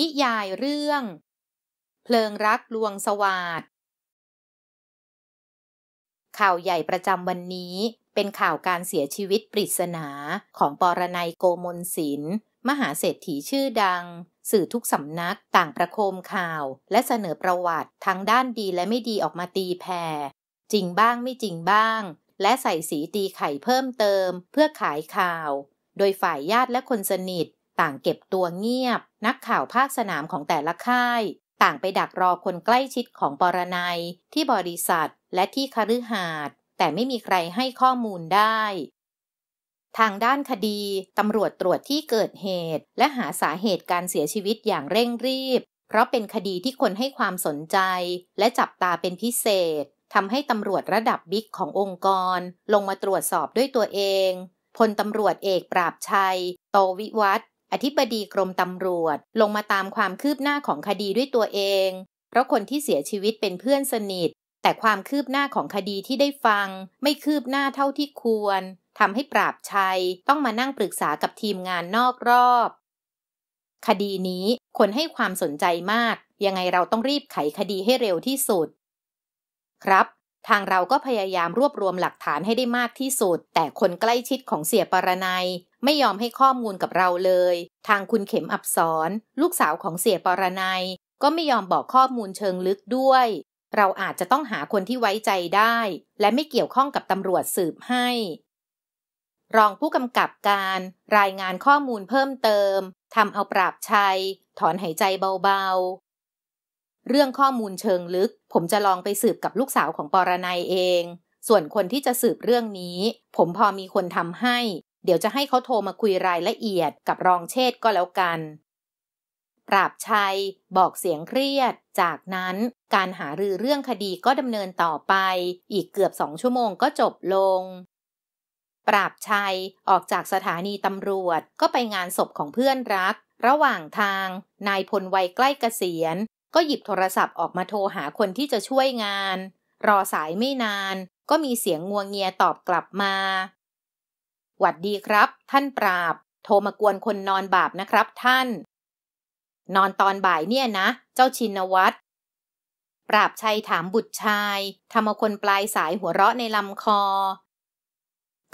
นิยายเรื่อง เพลิงรักลวงสวาดข่าวใหญ่ประจำวันนี้เป็นข่าวการเสียชีวิตปริศนาของปรนัยโกมลศิลป์ มหาเศรษฐีชื่อดัง สื่อทุกสำนักต่างประโคมข่าวและเสนอประวัติ ทั้งด้านดีและไม่ดีออกมาตีแผ่จริงบ้างไม่จริงบ้าง และใส่สีตีไข่เพิ่มเติม เพื่อขายข่าว โดยฝ่ายญาติและคนสนิทต่างเก็บตัวเงียบ นักข่าวภาคสนามของแต่ละค่าย ต่างไปดักรอคนใกล้ชิดของปรนัยที่บริษัทและที่คฤหาสน์แต่ไม่มีใครให้ข้อมูลได้ ทางด้านคดี ตำรวจตรวจที่เกิดเหตุ และหาสาเหตุการเสียชีวิตอย่างเร่งรีบ เพราะเป็นคดีที่คนให้ความสนใจ และจับตาเป็นพิเศษ ทำให้ตำรวจระดับบิ๊กขององค์กร ลงมาตรวจสอบด้วยตัวเอง พลตำรวจเอกปราบชัย โตวิวัฒอธิบดีกรมตำรวจ ลงมาตามความคืบหน้าของคดีด้วยตัวเอง เพราะคนที่เสียชีวิตเป็นเพื่อนสนิท แต่ความคืบหน้าของคดีที่ได้ฟัง ไม่คืบหน้าเท่าที่ควรทำให้ปราบชัยต้องมานั่งปรึกษากับทีมงานนอกรอบ คดีนี้คนให้ความสนใจมาก ยังไงเราต้องรีบไขคดีให้เร็วที่สุด ครับ ทางเราก็พยายามรวบรวมหลักฐานให้ได้มากที่สุด แต่คนใกล้ชิดของเสียปรนัยไม่ยอมให้ข้อมูลกับเราเลย ทางคุณเข็มอับสอน ลูกสาวของเสียปรนัย ก็ไม่ยอมบอกข้อมูลเชิงลึกด้วย เราอาจจะต้องหาคนที่ไว้ใจได้ และไม่เกี่ยวข้องกับตำรวจสืบให้ รองผู้กำกับการ รายงานข้อมูลเพิ่มเติม ทำเอาปราบชัย ถอนหายใจเบาๆ เรื่องข้อมูลเชิงลึก ผมจะลองไปสืบกับลูกสาวของปรนัยเอง ส่วนคนที่จะสืบเรื่องนี้ ผมพอมีคนทำให้เดี๋ยวจะให้เขาโทรมาคุยรายละเอียดกับรองเชษก็แล้วกัน ปราบชัยบอกเสียงเครียด จากนั้นการหารือเรื่องคดีก็ดำเนินต่อไป อีกเกือบสองชั่วโมงก็จบลง ปราบชัยออกจากสถานีตำรวจก็ไปงานศพของเพื่อนรัก ระหว่างทาง นายพลวัยใกล้เกษียณก็หยิบโทรศัพท์ออกมาโทรหาคนที่จะช่วยงาน รอสายไม่นานก็มีเสียงงวงเงียตอบกลับมาหวัดดีครับท่านปราบ โทรมากวนคนนอนบาปนะครับ ท่าน นอนตอนบ่ายเนี่ยนะ เจ้าชินวัตรปราบชัยถามบุตรชายทำเอาคนปลายสายหัวเราะในลำคอ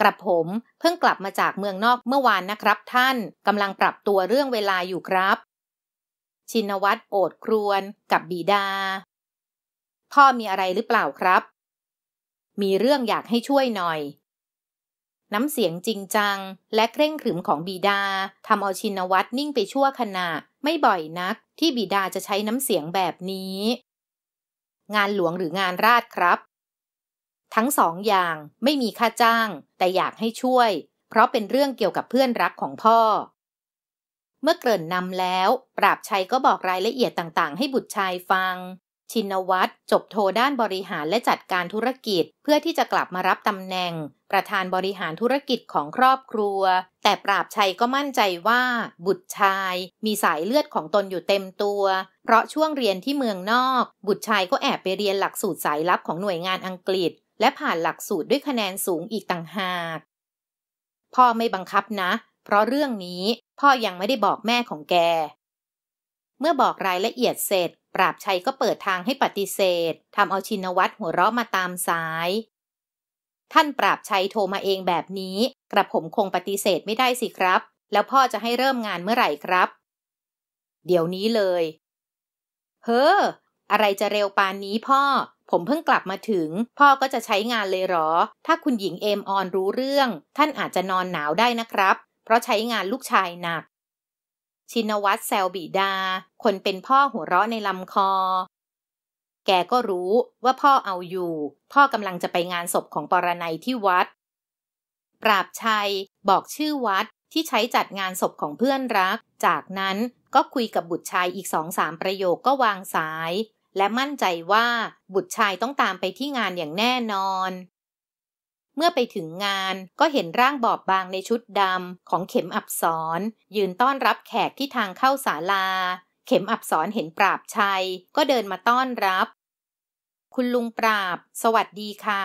กระผมเพิ่งกลับมาจากเมืองนอกเมื่อวานนะครับท่านกำลังปรับตัวเรื่องเวลาอยู่ครับ ชินวัตรโอดครวน กับบีดาพ่อมีอะไรหรือเปล่าครับ มีเรื่องอยากให้ช่วยหน่อยน้ำเสียงจริงจัง และเคร่งขรึมของบีดาทำเอาชินวัตรนิ่งไปชั่วขณะไม่บ่อยนักที่บีดาจะใช้น้ำเสียงแบบนี้ งานหลวงหรืองานราชครับ ทั้งสองอย่างไม่มีค่าจ้างแต่อยากให้ช่วย เพราะเป็นเรื่องเกี่ยวกับเพื่อนรักของพ่อ เมื่อเกริ่นนำแล้ว ปราบชัยก็บอกรายละเอียดต่างๆ ให้บุตรชายฟังชินวัตรจบโทด้านบริหารและจัดการธุรกิจ เพื่อที่จะกลับมารับตำแหน่ง ประธานบริหารธุรกิจของครอบครัว แต่ปราบชัยก็มั่นใจว่า บุตรชาย มีสายเลือดของตนอยู่เต็มตัว เพราะช่วงเรียนที่เมืองนอก บุตรชายก็แอบไปเรียนหลักสูตรสายลับของหน่วยงานอังกฤษ และผ่านหลักสูตรด้วยคะแนนสูงอีกต่างหาก พ่อไม่บังคับนะ เพราะเรื่องนี้พ่อยังไม่ได้บอกแม่ของแกเมื่อบอกรายละเอียดเสร็จ ปราบชัยก็เปิดทางให้ปฏิเสธทำเอาชินวัตรหัวเราะมาตามสาย ท่านปราบชัยโทรมาเองแบบนี้ กระผมคงปฏิเสธไม่ได้สิครับ แล้วพ่อจะให้เริ่มงานเมื่อไหร่ครับ เดี๋ยวนี้เลย เฮ้อ อะไรจะเร็วปานนี้พ่อ ผมเพิ่งกลับมาถึง พ่อก็จะใช้งานเลยหรอ ถ้าคุณหญิงเอมออนรู้เรื่อง ท่านอาจจะนอนหนาวได้นะครับ เพราะใช้งานลูกชายหนักชินวัตรแซวบีดา คนเป็นพ่อหัวเราะในลำคอ แกก็รู้ว่าพ่อเอาอยู่ พ่อกำลังจะไปงานศพของปรนัยที่วัด ปราบชัยบอกชื่อวัดที่ใช้จัดงานศพของเพื่อนรัก จากนั้นก็คุยกับบุตรชายอีกสองสามประโยคก็วางสายและมั่นใจว่าบุตรชายต้องตามไปที่งานอย่างแน่นอนเมื่อไปถึงงานก็เห็นร่างบอบบางในชุดดำของเข็มอับสรยืนต้อนรับแขกที่ทางเข้าศาลา เข็มอับสรเห็นปราบชัยก็เดินมาต้อนรับ คุณลุงปราบ สวัสดีค่ะ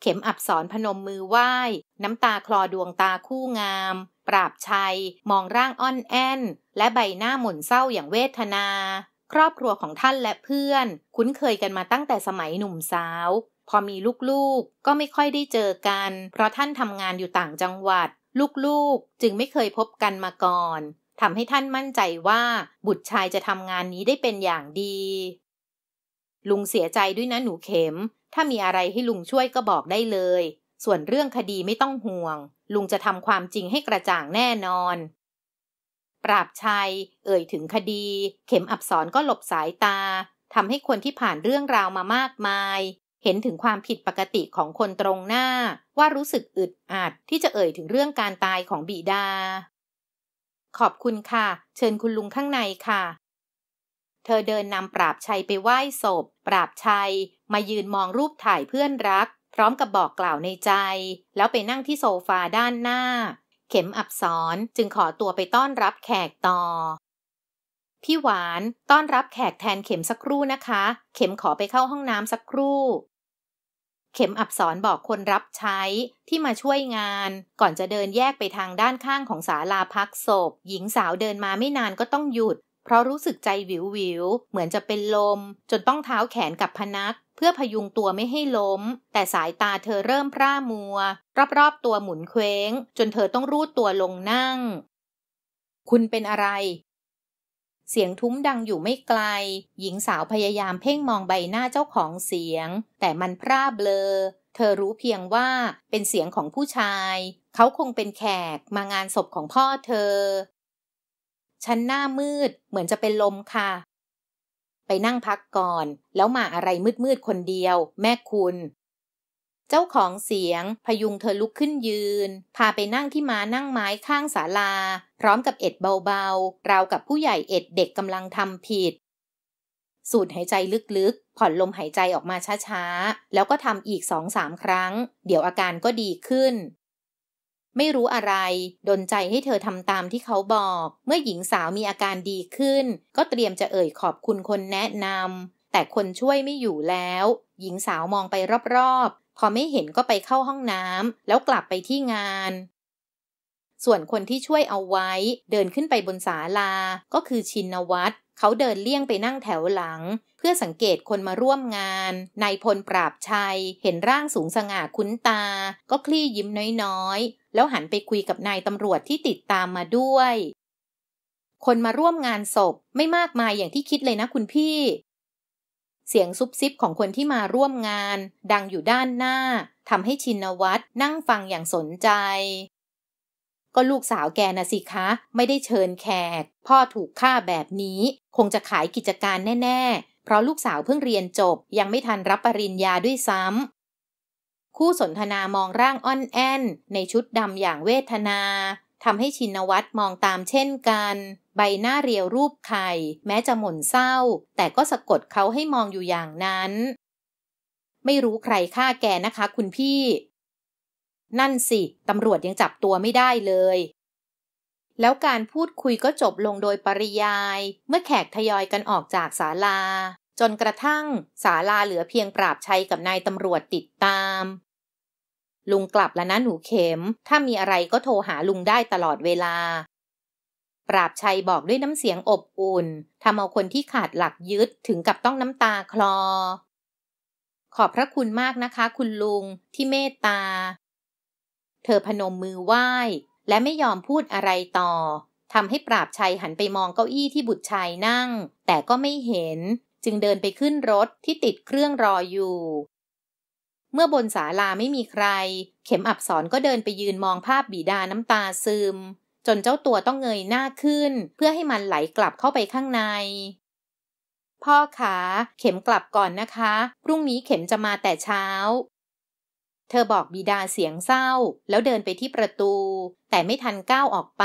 เข็มอับสรพนมมือไหว้ น้ำตาคลอดวงตาคู่งาม ปราบชัยมองร่างอ่อนแอนและใบหน้าหม่นเศร้าอย่างเวทนา ครอบครัวของท่านและเพื่อน คุ้นเคยกันมาตั้งแต่สมัยหนุ่มสาวพอมีลูกๆ ก็ไม่ค่อยได้เจอกัน เพราะท่านทำงานอยู่ต่างจังหวัด ลูกๆ จึงไม่เคยพบกันมาก่อน ทำให้ท่านมั่นใจว่า บุตรชายจะทำงานนี้ได้เป็นอย่างดี ลุงเสียใจด้วยนะหนูเข็ม ถ้ามีอะไรให้ลุงช่วยก็บอกได้เลย ส่วนเรื่องคดีไม่ต้องห่วง ลุงจะทำความจริงให้กระจ่างแน่นอน ปราบชัย เอ่ยถึงคดี เข็มอับสรก็หลบสายตาทำให้คนที่ผ่านเรื่องราวมามากมายเห็นถึงความผิดปกติของคนตรงหน้า ว่ารู้สึกอึดอัดที่จะเอ่ยถึงเรื่องการตายของบีดา ขอบคุณค่ะ เชิญคุณลุงข้างในค่ะ เธอเดินนำปราบชัยไปไหว้ศพ ปราบชัย มายืนมองรูปถ่ายเพื่อนรัก พร้อมกับบอกกล่าวในใจ แล้วไปนั่งที่โซฟาด้านหน้า เข็มอับสอนจึงขอตัวไปต้อนรับแขกต่อ พี่หวานต้อนรับแขกแทนเข็มสักครู่นะคะ เข็มขอไปเข้าห้องน้ำสักครู่เข็มอับสรบอกคนรับใช้ที่มาช่วยงาน ก่อนจะเดินแยกไปทางด้านข้างของศาลาพักศพ หญิงสาวเดินมาไม่นานก็ต้องหยุด เพราะรู้สึกใจวิววิวเหมือนจะเป็นลม จนต้องเท้าแขนกับพนัก เพื่อพยุงตัวไม่ให้ล้ม แต่สายตาเธอเริ่มพร่ามัว รอบๆ ตัวหมุนเคว้ง จนเธอต้องรูดตัวลงนั่ง คุณเป็นอะไรเสียงทุ้มดังอยู่ไม่ไกล หญิงสาวพยายามเพ่งมองใบหน้าเจ้าของเสียง แต่มันพร่าเบลอ เธอรู้เพียงว่าเป็นเสียงของผู้ชาย เขาคงเป็นแขกมางานศพของพ่อเธอ ฉันหน้ามืดเหมือนจะเป็นลมค่ะ ไปนั่งพักก่อน แล้วมาอะไรมืดๆคนเดียว แม่คุณเจ้าของเสียง พยุงเธอลุกขึ้นยืน พาไปนั่งที่ม้านั่งไม้ข้างศาลา พร้อมกับเอ็ดเบาๆ ราวกับผู้ใหญ่เอ็ดเด็กกำลังทำผิด สูดหายใจลึกๆ ผ่อนลมหายใจออกมาช้าๆ แล้วก็ทำอีกสองสามครั้ง เดี๋ยวอาการก็ดีขึ้น ไม่รู้อะไร ดนใจให้เธอทำตามที่เขาบอก เมื่อหญิงสาวมีอาการดีขึ้น ก็เตรียมจะเอ่ยขอบคุณคนแนะนำแต่คนช่วยไม่อยู่แล้ว หญิงสาวมองไปรอบพอไม่เห็นก็ไปเข้าห้องน้ำแล้วกลับไปที่งาน ส่วนคนที่ช่วยเอาไว้ เดินขึ้นไปบนศาลา ก็คือชินวัตรเขาเดินเลี่ยงไปนั่งแถวหลัง เพื่อสังเกตคนมาร่วมงานนายพลปราบชัย เห็นร่างสูงสง่าคุ้นตา ก็คลี่ยิ้มน้อยๆแล้วหันไปคุยกับนายตำรวจที่ติดตามมาด้วย คนมาร่วมงานศพ ไม่มากมายอย่างที่คิดเลยนะคุณพี่เสียงซุบซิบของคนที่มาร่วมงาน ดังอยู่ด้านหน้าทำให้ชินวัตรนั่งฟังอย่างสนใจ ก็ลูกสาวแกนะสิคะไม่ได้เชิญแขก พ่อถูกฆ่าแบบนี้คงจะขายกิจการแน่ ๆ เพราะลูกสาวเพิ่งเรียนจบยังไม่ทันรับปริญญาด้วยซ้ำคู่สนทนามองร่างอ่อนแอนในชุดดำอย่างเวทนาทำให้ชินวัตรมองตามเช่นกันใบหน้าเรียวรูปไข่ แม้จะหม่นเศร้า แต่ก็สะกดเขาให้มองอยู่อย่างนั้น ไม่รู้ใครฆ่าแกนะคะคุณพี่ นั่นสิ ตำรวจยังจับตัวไม่ได้เลย แล้วการพูดคุยก็จบลงโดยปริยาย เมื่อแขกทยอยกันออกจากศาลา จนกระทั่งศาลาเหลือเพียงปราบชัยกับนายตำรวจติดตาม ลุงกลับแล้วนะหนูเข็ม ถ้ามีอะไรก็โทรหาลุงได้ตลอดเวลาปราบชัยบอกด้วยน้ำเสียงอบอุ่นทำเอาคนที่ขาดหลักยึดถึงกับต้องน้ำตาคลอ ขอบพระคุณมากนะคะคุณลุง ที่เมตตา เธอพนมมือไหว้และไม่ยอมพูดอะไรต่อทำให้ปราบชัยหันไปมองเก้าอี้ที่บุตรชายนั่งแต่ก็ไม่เห็น จึงเดินไปขึ้นรถที่ติดเครื่องรออยู่ เมื่อบนศาลาไม่มีใคร เข็มอับสอนก็เดินไปยืนมองภาพบีดาน้ำตาซึมจนเจ้าตัวต้องเงยหน้าขึ้น เพื่อให้มันไหลกลับเข้าไปข้างใน พ่อขาเข็มกลับก่อนนะคะ พรุ่งนี้เข็มจะมาแต่เช้า เธอบอกบิดาเสียงเศร้า แล้วเดินไปที่ประตู แต่ไม่ทันก้าวออกไป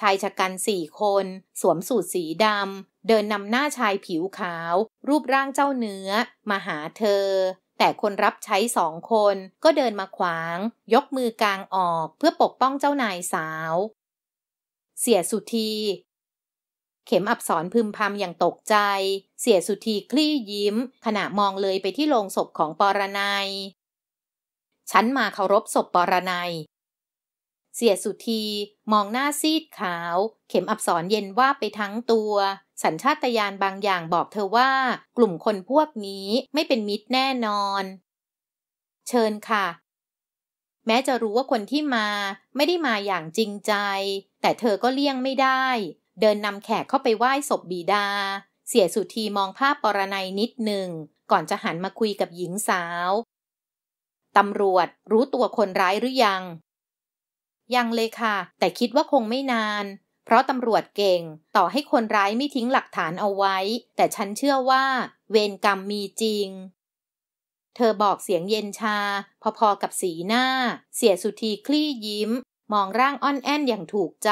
ชายชะกันสี่คน สวมสูทสีดำเดินนำหน้าชายผิวขาว รูปร่างเจ้าเนื้อ มาหาเธอ แต่คนรับใช้สองคนก็เดินมาขวาง ยกมือกลางออกเพื่อปกป้องเจ้านายสาวเสียสุธีเข็มอับสรพึมพำอย่างตกใจ เสียสุธีคลี่ยิ้ม ขณะมองเลยไปที่โลงศพของปรนัย ฉันมาเคารพศพปรนัยเสียสุธีมองหน้าซีดขาว เข็มอับสรเย็นว่าไปทั้งตัว สัญชาตญาณบางอย่างบอกเธอว่ากลุ่มคนพวกนี้ไม่เป็นมิตรแน่นอน เชิญค่ะ แม้จะรู้ว่าคนที่มาไม่ได้มาอย่างจริงใจแต่เธอก็เลี่ยงไม่ได้ เดินนำแขกเข้าไปไหว้ศพบบีดา เสียสุธีมองภาพปรนัยนิดหนึ่ง ก่อนจะหันมาคุยกับหญิงสาว ตำรวจรู้ตัวคนร้ายหรือยัง ยังเลยค่ะ แต่คิดว่าคงไม่นาน เพราะตำรวจเก่ง ต่อให้คนร้ายไม่ทิ้งหลักฐานเอาไว้ แต่ฉันเชื่อว่า เวรกรรมมีจริง เธอบอกเสียงเย็นชา พอๆกับสีหน้า เสียสุธีคลี่ยิ้มมองร่างอ่อนแอนอย่างถูกใจ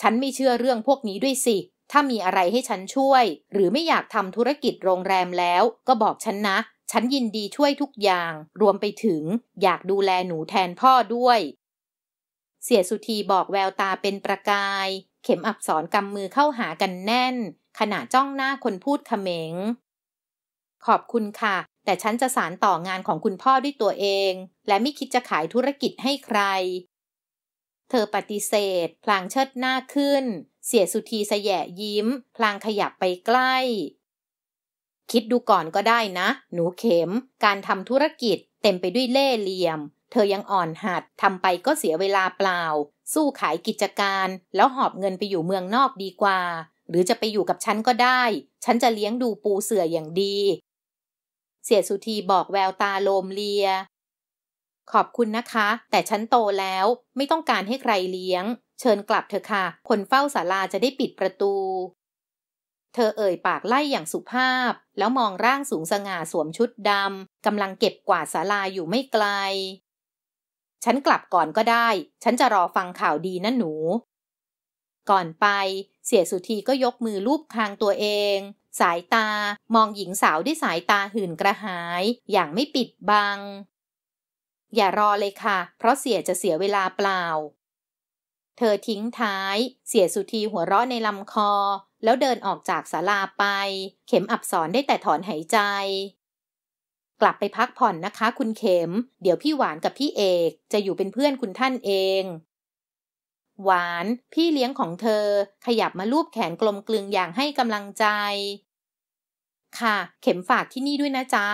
ฉันไม่เชื่อเรื่องพวกนี้ด้วยสิ ถ้ามีอะไรให้ฉันช่วย หรือไม่อยากทำธุรกิจโรงแรมแล้ว ก็บอกฉันนะ ฉันยินดีช่วยทุกอย่าง รวมไปถึง อยากดูแลหนูแทนพ่อด้วย เสียสุธีบอกแววตาเป็นประกาย เข็มอักษรกำมือเข้าหากันแน่น ขณะจ้องหน้าคนพูดขเขมง ขอบคุณค่ะแต่ฉันจะสารต่องานของคุณพ่อด้วยตัวเอง และไม่คิดจะขายธุรกิจให้ใคร เธอปฏิเสธ พลางเชิดหน้าขึ้น เสียสุธีแสยะยิ้ม พลางขยับไปใกล้ คิดดูก่อนก็ได้นะ หนูเข็ม การทำธุรกิจเต็มไปด้วยเล่ห์เหลี่ยม เธอยังอ่อนหัดทำไปก็เสียเวลาเปล่า สู้ขายกิจการ แล้วหอบเงินไปอยู่เมืองนอกดีกว่า หรือจะไปอยู่กับฉันก็ได้ ฉันจะเลี้ยงดูปูเสืออย่างดีเสียสุธีบอกแววตาโลมเลีย ขอบคุณนะคะ แต่ฉันโตแล้วไม่ต้องการให้ใครเลี้ยง เชิญกลับเถอะค่ะ คนเฝ้าศาลาจะได้ปิดประตู เธอเอ่ยปากไล่อย่างสุภาพ แล้วมองร่างสูงสง่าสวมชุดดำกำลังเก็บกวาดศาลาอยู่ไม่ไกล ฉันกลับก่อนก็ได้ ฉันจะรอฟังข่าวดีนะหนู ก่อนไป เสียสุธีก็ยกมือลูบคางตัวเองสายตามองหญิงสาวด้วยสายตาหื่นกระหาย อย่างไม่ปิดบัง อย่ารอเลยค่ะ เพราะเสียจะเสียเวลาเปล่า เธอทิ้งท้าย เสียสุธีหัวเราะในลำคอ แล้วเดินออกจากศาลาไป เข็มอับสอนได้แต่ถอนหายใจ กลับไปพักผ่อนนะคะคุณเข็ม เดี๋ยวพี่หวานกับพี่เอกจะอยู่เป็นเพื่อนคุณท่านเองหวาน พี่เลี้ยงของเธอ ขยับมาลูบแขนกลมกลึงอย่างให้กำลังใจ ค่ะ เข็มฝากที่นี่ด้วยนะจ๊ะ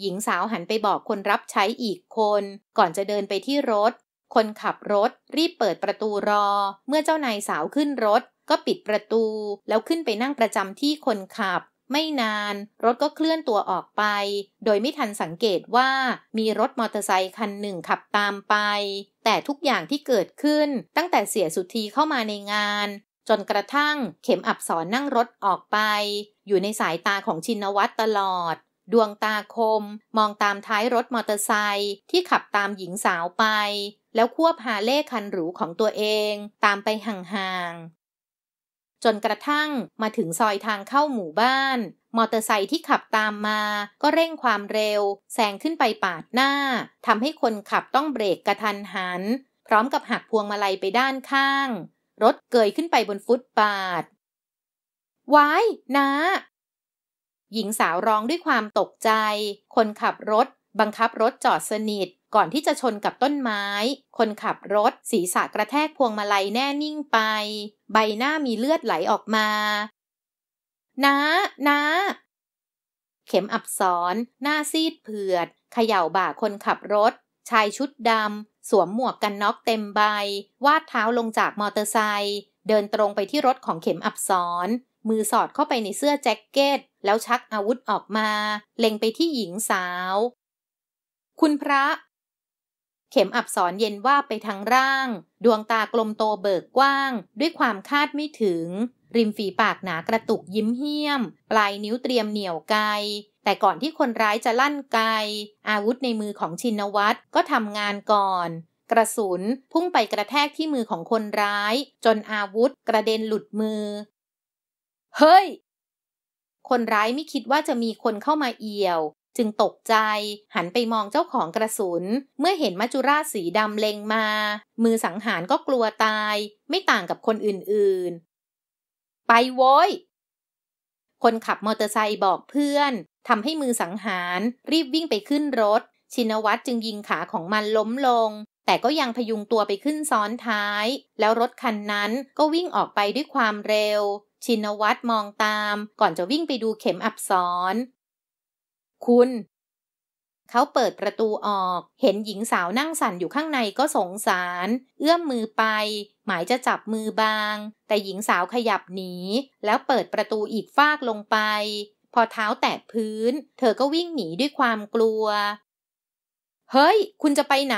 หญิงสาวหันไปบอกคนรับใช้อีกคน ก่อนจะเดินไปที่รถ คนขับรถ รีบเปิดประตูรอ เมื่อเจ้านายสาวขึ้นรถ ก็ปิดประตู แล้วขึ้นไปนั่งประจำที่คนขับไม่นานรถก็เคลื่อนตัวออกไป โดยไม่ทันสังเกตว่ามีรถมอเตอร์ไซค์คันหนึ่งขับตามไป แต่ทุกอย่างที่เกิดขึ้นตั้งแต่เสียสุธีเข้ามาในงาน จนกระทั่งเข็มอับสอนนั่งรถออกไป อยู่ในสายตาของชินวัตรตลอด ดวงตาคมมองตามท้ายรถมอเตอร์ไซค์ที่ขับตามหญิงสาวไป แล้วควบหาเลขคันหรูของตัวเอง ตามไปห่างจนกระทั่งมาถึงซอยทางเข้าหมู่บ้าน มอเตอร์ไซค์ที่ขับตามมาก็เร่งความเร็วแซงขึ้นไปปาดหน้า ทำให้คนขับต้องเบรกกระทันหัน พร้อมกับหักพวงมาลัยไปด้านข้าง รถเกยขึ้นไปบนฟุตปาดวายนะหญิงสาวร้องด้วยความตกใจ คนขับรถ บังคับรถจอดสนิทก่อนที่จะชนกับต้นไม้ คนขับรถ ศีรษะกระแทกพวงมาลัยแน่นิ่งไป ใบหน้ามีเลือดไหลออกมานะนะเข็มอับสอน หน้าซีดเผือดเขย่าบ่าคนขับรถ ชายชุดดำ สวมหมวกกันน็อกเต็มใบ วาดเท้าลงจากมอเตอร์ไซค์ เดินตรงไปที่รถของเข็มอับสอน มือสอดเข้าไปในเสื้อแจ็คเก็ต แล้วชักอาวุธออกมา เล็งไปที่หญิงสาว คุณพระเข็มอับสอนเย็นว่าไปทางร่าง ดวงตากลมโตเบิกกว้าง ด้วยความคาดไม่ถึง ริมฝีปากหนากระตุกยิ้มเหี้ยม ปลายนิ้วเตรียมเหนี่ยวไกแต่ก่อนที่คนร้ายจะลั่นไกอาวุธในมือของชินวัตรก็ทำงานก่อน กระสุนพุ่งไปกระแทกที่มือของคนร้าย จนอาวุธกระเด็นหลุดมือ เฮ้ย คนร้ายไม่คิดว่าจะมีคนเข้ามาเอี่ยวจึงตกใจหันไปมองเจ้าของกระสุนเมื่อเห็นมัจจุราชสีดำเล็งมามือสังหารก็กลัวตายไม่ต่างกับคนอื่นๆ ไปโว้ย คนขับมอเตอร์ไซค์บอกเพื่อนทำให้มือสังหารรีบวิ่งไปขึ้นรถชินวัตรจึงยิงขาของมันล้มลงแต่ก็ยังพยุงตัวไปขึ้นซ้อนท้ายแล้วรถคันนั้นก็วิ่งออกไปด้วยความเร็วชินวัตรมองตามก่อนจะวิ่งไปดูเข็มอับสอนคุณ เขาเปิดประตูออก เห็นหญิงสาวนั่งสั่นอยู่ข้างในก็สงสารเอื้อมมือไป หมายจะจับมือบาง แต่หญิงสาวขยับหนี แล้วเปิดประตูอีกฟากลงไป พอเท้าแตะพื้น เธอก็วิ่งหนีด้วยความกลัว เฮ้ย คุณจะไปไหน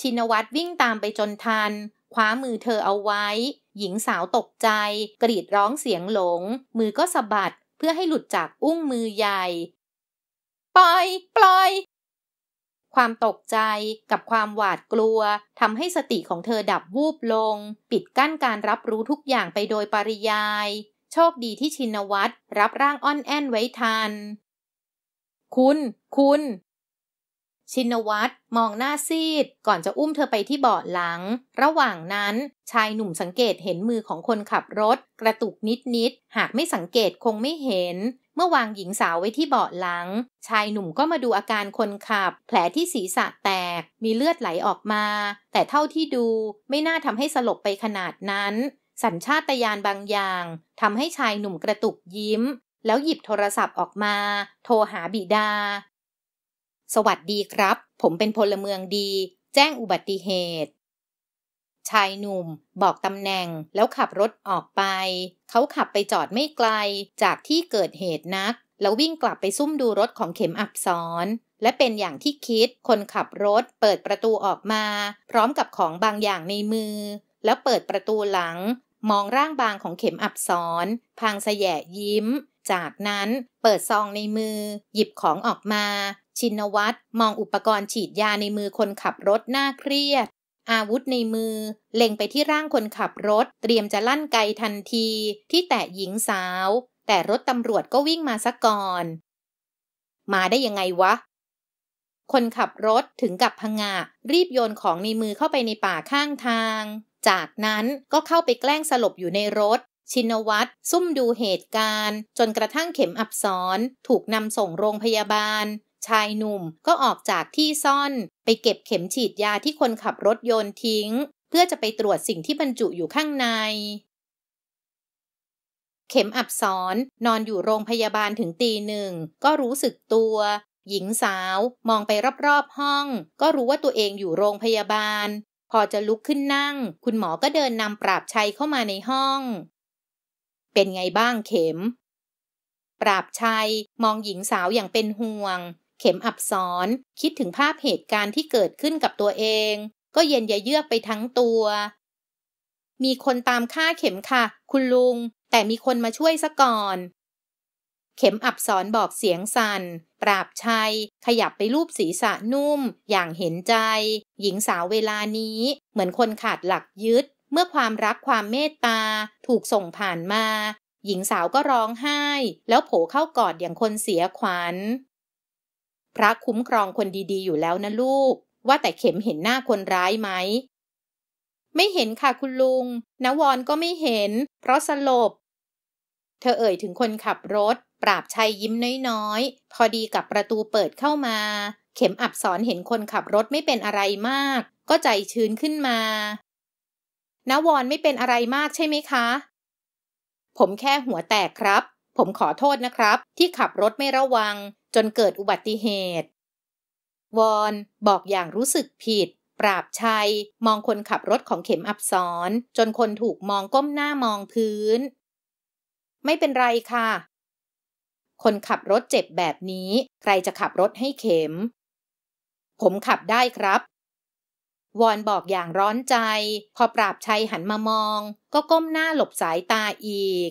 ชินวัตรวิ่งตามไปจนทันคว้ามือเธอเอาไว้ หญิงสาวตกใจ กรีดร้องเสียงหลง มือก็สะบัดพื่อให้หลุดจากอุ้งมือใหญ่ปล่อยปล่อยความตกใจกับความหวาดกลัวทำให้สติของเธอดับวูบลง ปิดกั้นการรับรู้ทุกอย่างไปโดยปริยาย โชคดีที่ชินวัตรรับร่างอ้อนแอนไว้ทัน คุณ คุณชินวัตรมองหน้าซีด ก่อนจะอุ้มเธอไปที่เบาะหลัง ระหว่างนั้นชายหนุ่มสังเกตเห็นมือของคนขับรถ กระตุกนิดๆ หากไม่สังเกตคงไม่เห็น เมื่อวางหญิงสาวไว้ที่เบาะหลัง ชายหนุ่มก็มาดูอาการคนขับ แผลที่ศีรษะแตก มีเลือดไหลออกมา แต่เท่าที่ดูไม่น่าทำให้สลบไปขนาดนั้น สัญชาตญาณบางอย่างทำให้ชายหนุ่มกระตุกยิ้ม แล้วหยิบโทรศัพท์ออกมา โทรหาบิดาสวัสดีครับ ผมเป็นพลเมืองดี แจ้งอุบัติเหตุ ชายหนุ่มบอกตำแหน่งแล้วขับรถออกไป เขาขับไปจอดไม่ไกล จากที่เกิดเหตุนัก แล้ววิ่งกลับไปซุ่มดูรถของเข็มอับซ้อน และเป็นอย่างที่คิด คนขับรถเปิดประตูออกมา พร้อมกับของบางอย่างในมือ แล้วเปิดประตูหลัง มองร่างบางของเข็มอับซ้อนพางแสยะยิ้ม จากนั้นเปิดซองในมือ หยิบของออกมาชินวัตรมองอุปกรณ์ฉีดยาในมือคนขับรถหน้าเครียด อาวุธในมือเล็งไปที่ร่างคนขับรถเตรียมจะลั่นไกทันทีที่แตะหญิงสาว แต่รถตำรวจก็วิ่งมาซะก่อนมาได้ยังไงวะ คนขับรถถึงกับพงะรีบโยนของในมือเข้าไปในป่าข้างทาง จากนั้นก็เข้าไปแกล้งสลบอยู่ในรถ ชินวัตรซุ่มดูเหตุการณ์ จนกระทั่งเข็มอับสรถูกนำส่งโรงพยาบาลชายหนุ่มก็ออกจากที่ซ่อนไปเก็บเข็มฉีดยาที่คนขับรถยนต์ทิ้ง เพื่อจะไปตรวจสิ่งที่บรรจุอยู่ข้างใน เข็มอับสอนนอนอยู่โรงพยาบาลถึงตีหนึ่งก็รู้สึกตัว หญิงสาวมองไปรอบๆห้อง ก็รู้ว่าตัวเองอยู่โรงพยาบาล พอจะลุกขึ้นนั่ง คุณหมอก็เดินนำปราบชัยเข้ามาในห้อง เป็นไงบ้างเข็ม ปราบชัยมองหญิงสาวอย่างเป็นห่วงเข็มอับซ้อนคิดถึงภาพเหตุการณ์ที่เกิดขึ้นกับตัวเอง ก็เย็นยะเยือกไปทั้งตัว มีคนตามฆ่าเข็มค่ะ คุณลุง แต่มีคนมาช่วยซะก่อน เข็มอับสอนบอกเสียงสัน่นปราบชัย ขยับไปรูปศีรษะนุ่ม อย่างเห็นใจ หญิงสาวเวลานี้ เหมือนคนขาดหลักยึด เมื่อความรักความเมตตา ถูกส่งผ่านมา หญิงสาวก็ร้องไห้ แล้วโผเข้ากอดอย่างคนเสียขวัญพระคุ้มครองคนดี ๆ อยู่แล้วนะลูก ว่าแต่เข็มเห็นหน้าคนร้ายไหม ไม่เห็นค่ะคุณลุงนวนก็ไม่เห็น เพราะสลบ เธอเอ่ยถึงคนขับรถปราบชัยยิ้มน้อยๆพอดีกับประตูเปิดเข้ามา เข็มอับสอนเห็นคนขับรถไม่เป็นอะไรมาก ก็ใจชื้นขึ้นมานวนไม่เป็นอะไรมากใช่ไหมคะ ผมแค่หัวแตกครับ ผมขอโทษนะครับ ที่ขับรถไม่ระวังจนเกิดอุบัติเหตุ วอนบอกอย่างรู้สึกผิด ปราบชัยมองคนขับรถของเข็มอับสอนจนคนถูกมองก้มหน้ามองพื้น ไม่เป็นไรค่ะ คนขับรถเจ็บแบบนี้ ใครจะขับรถให้เข็ม ผมขับได้ครับ วอนบอกอย่างร้อนใจ พอปราบชัยหันมามอง ก็ก้มหน้าหลบสายตาอีก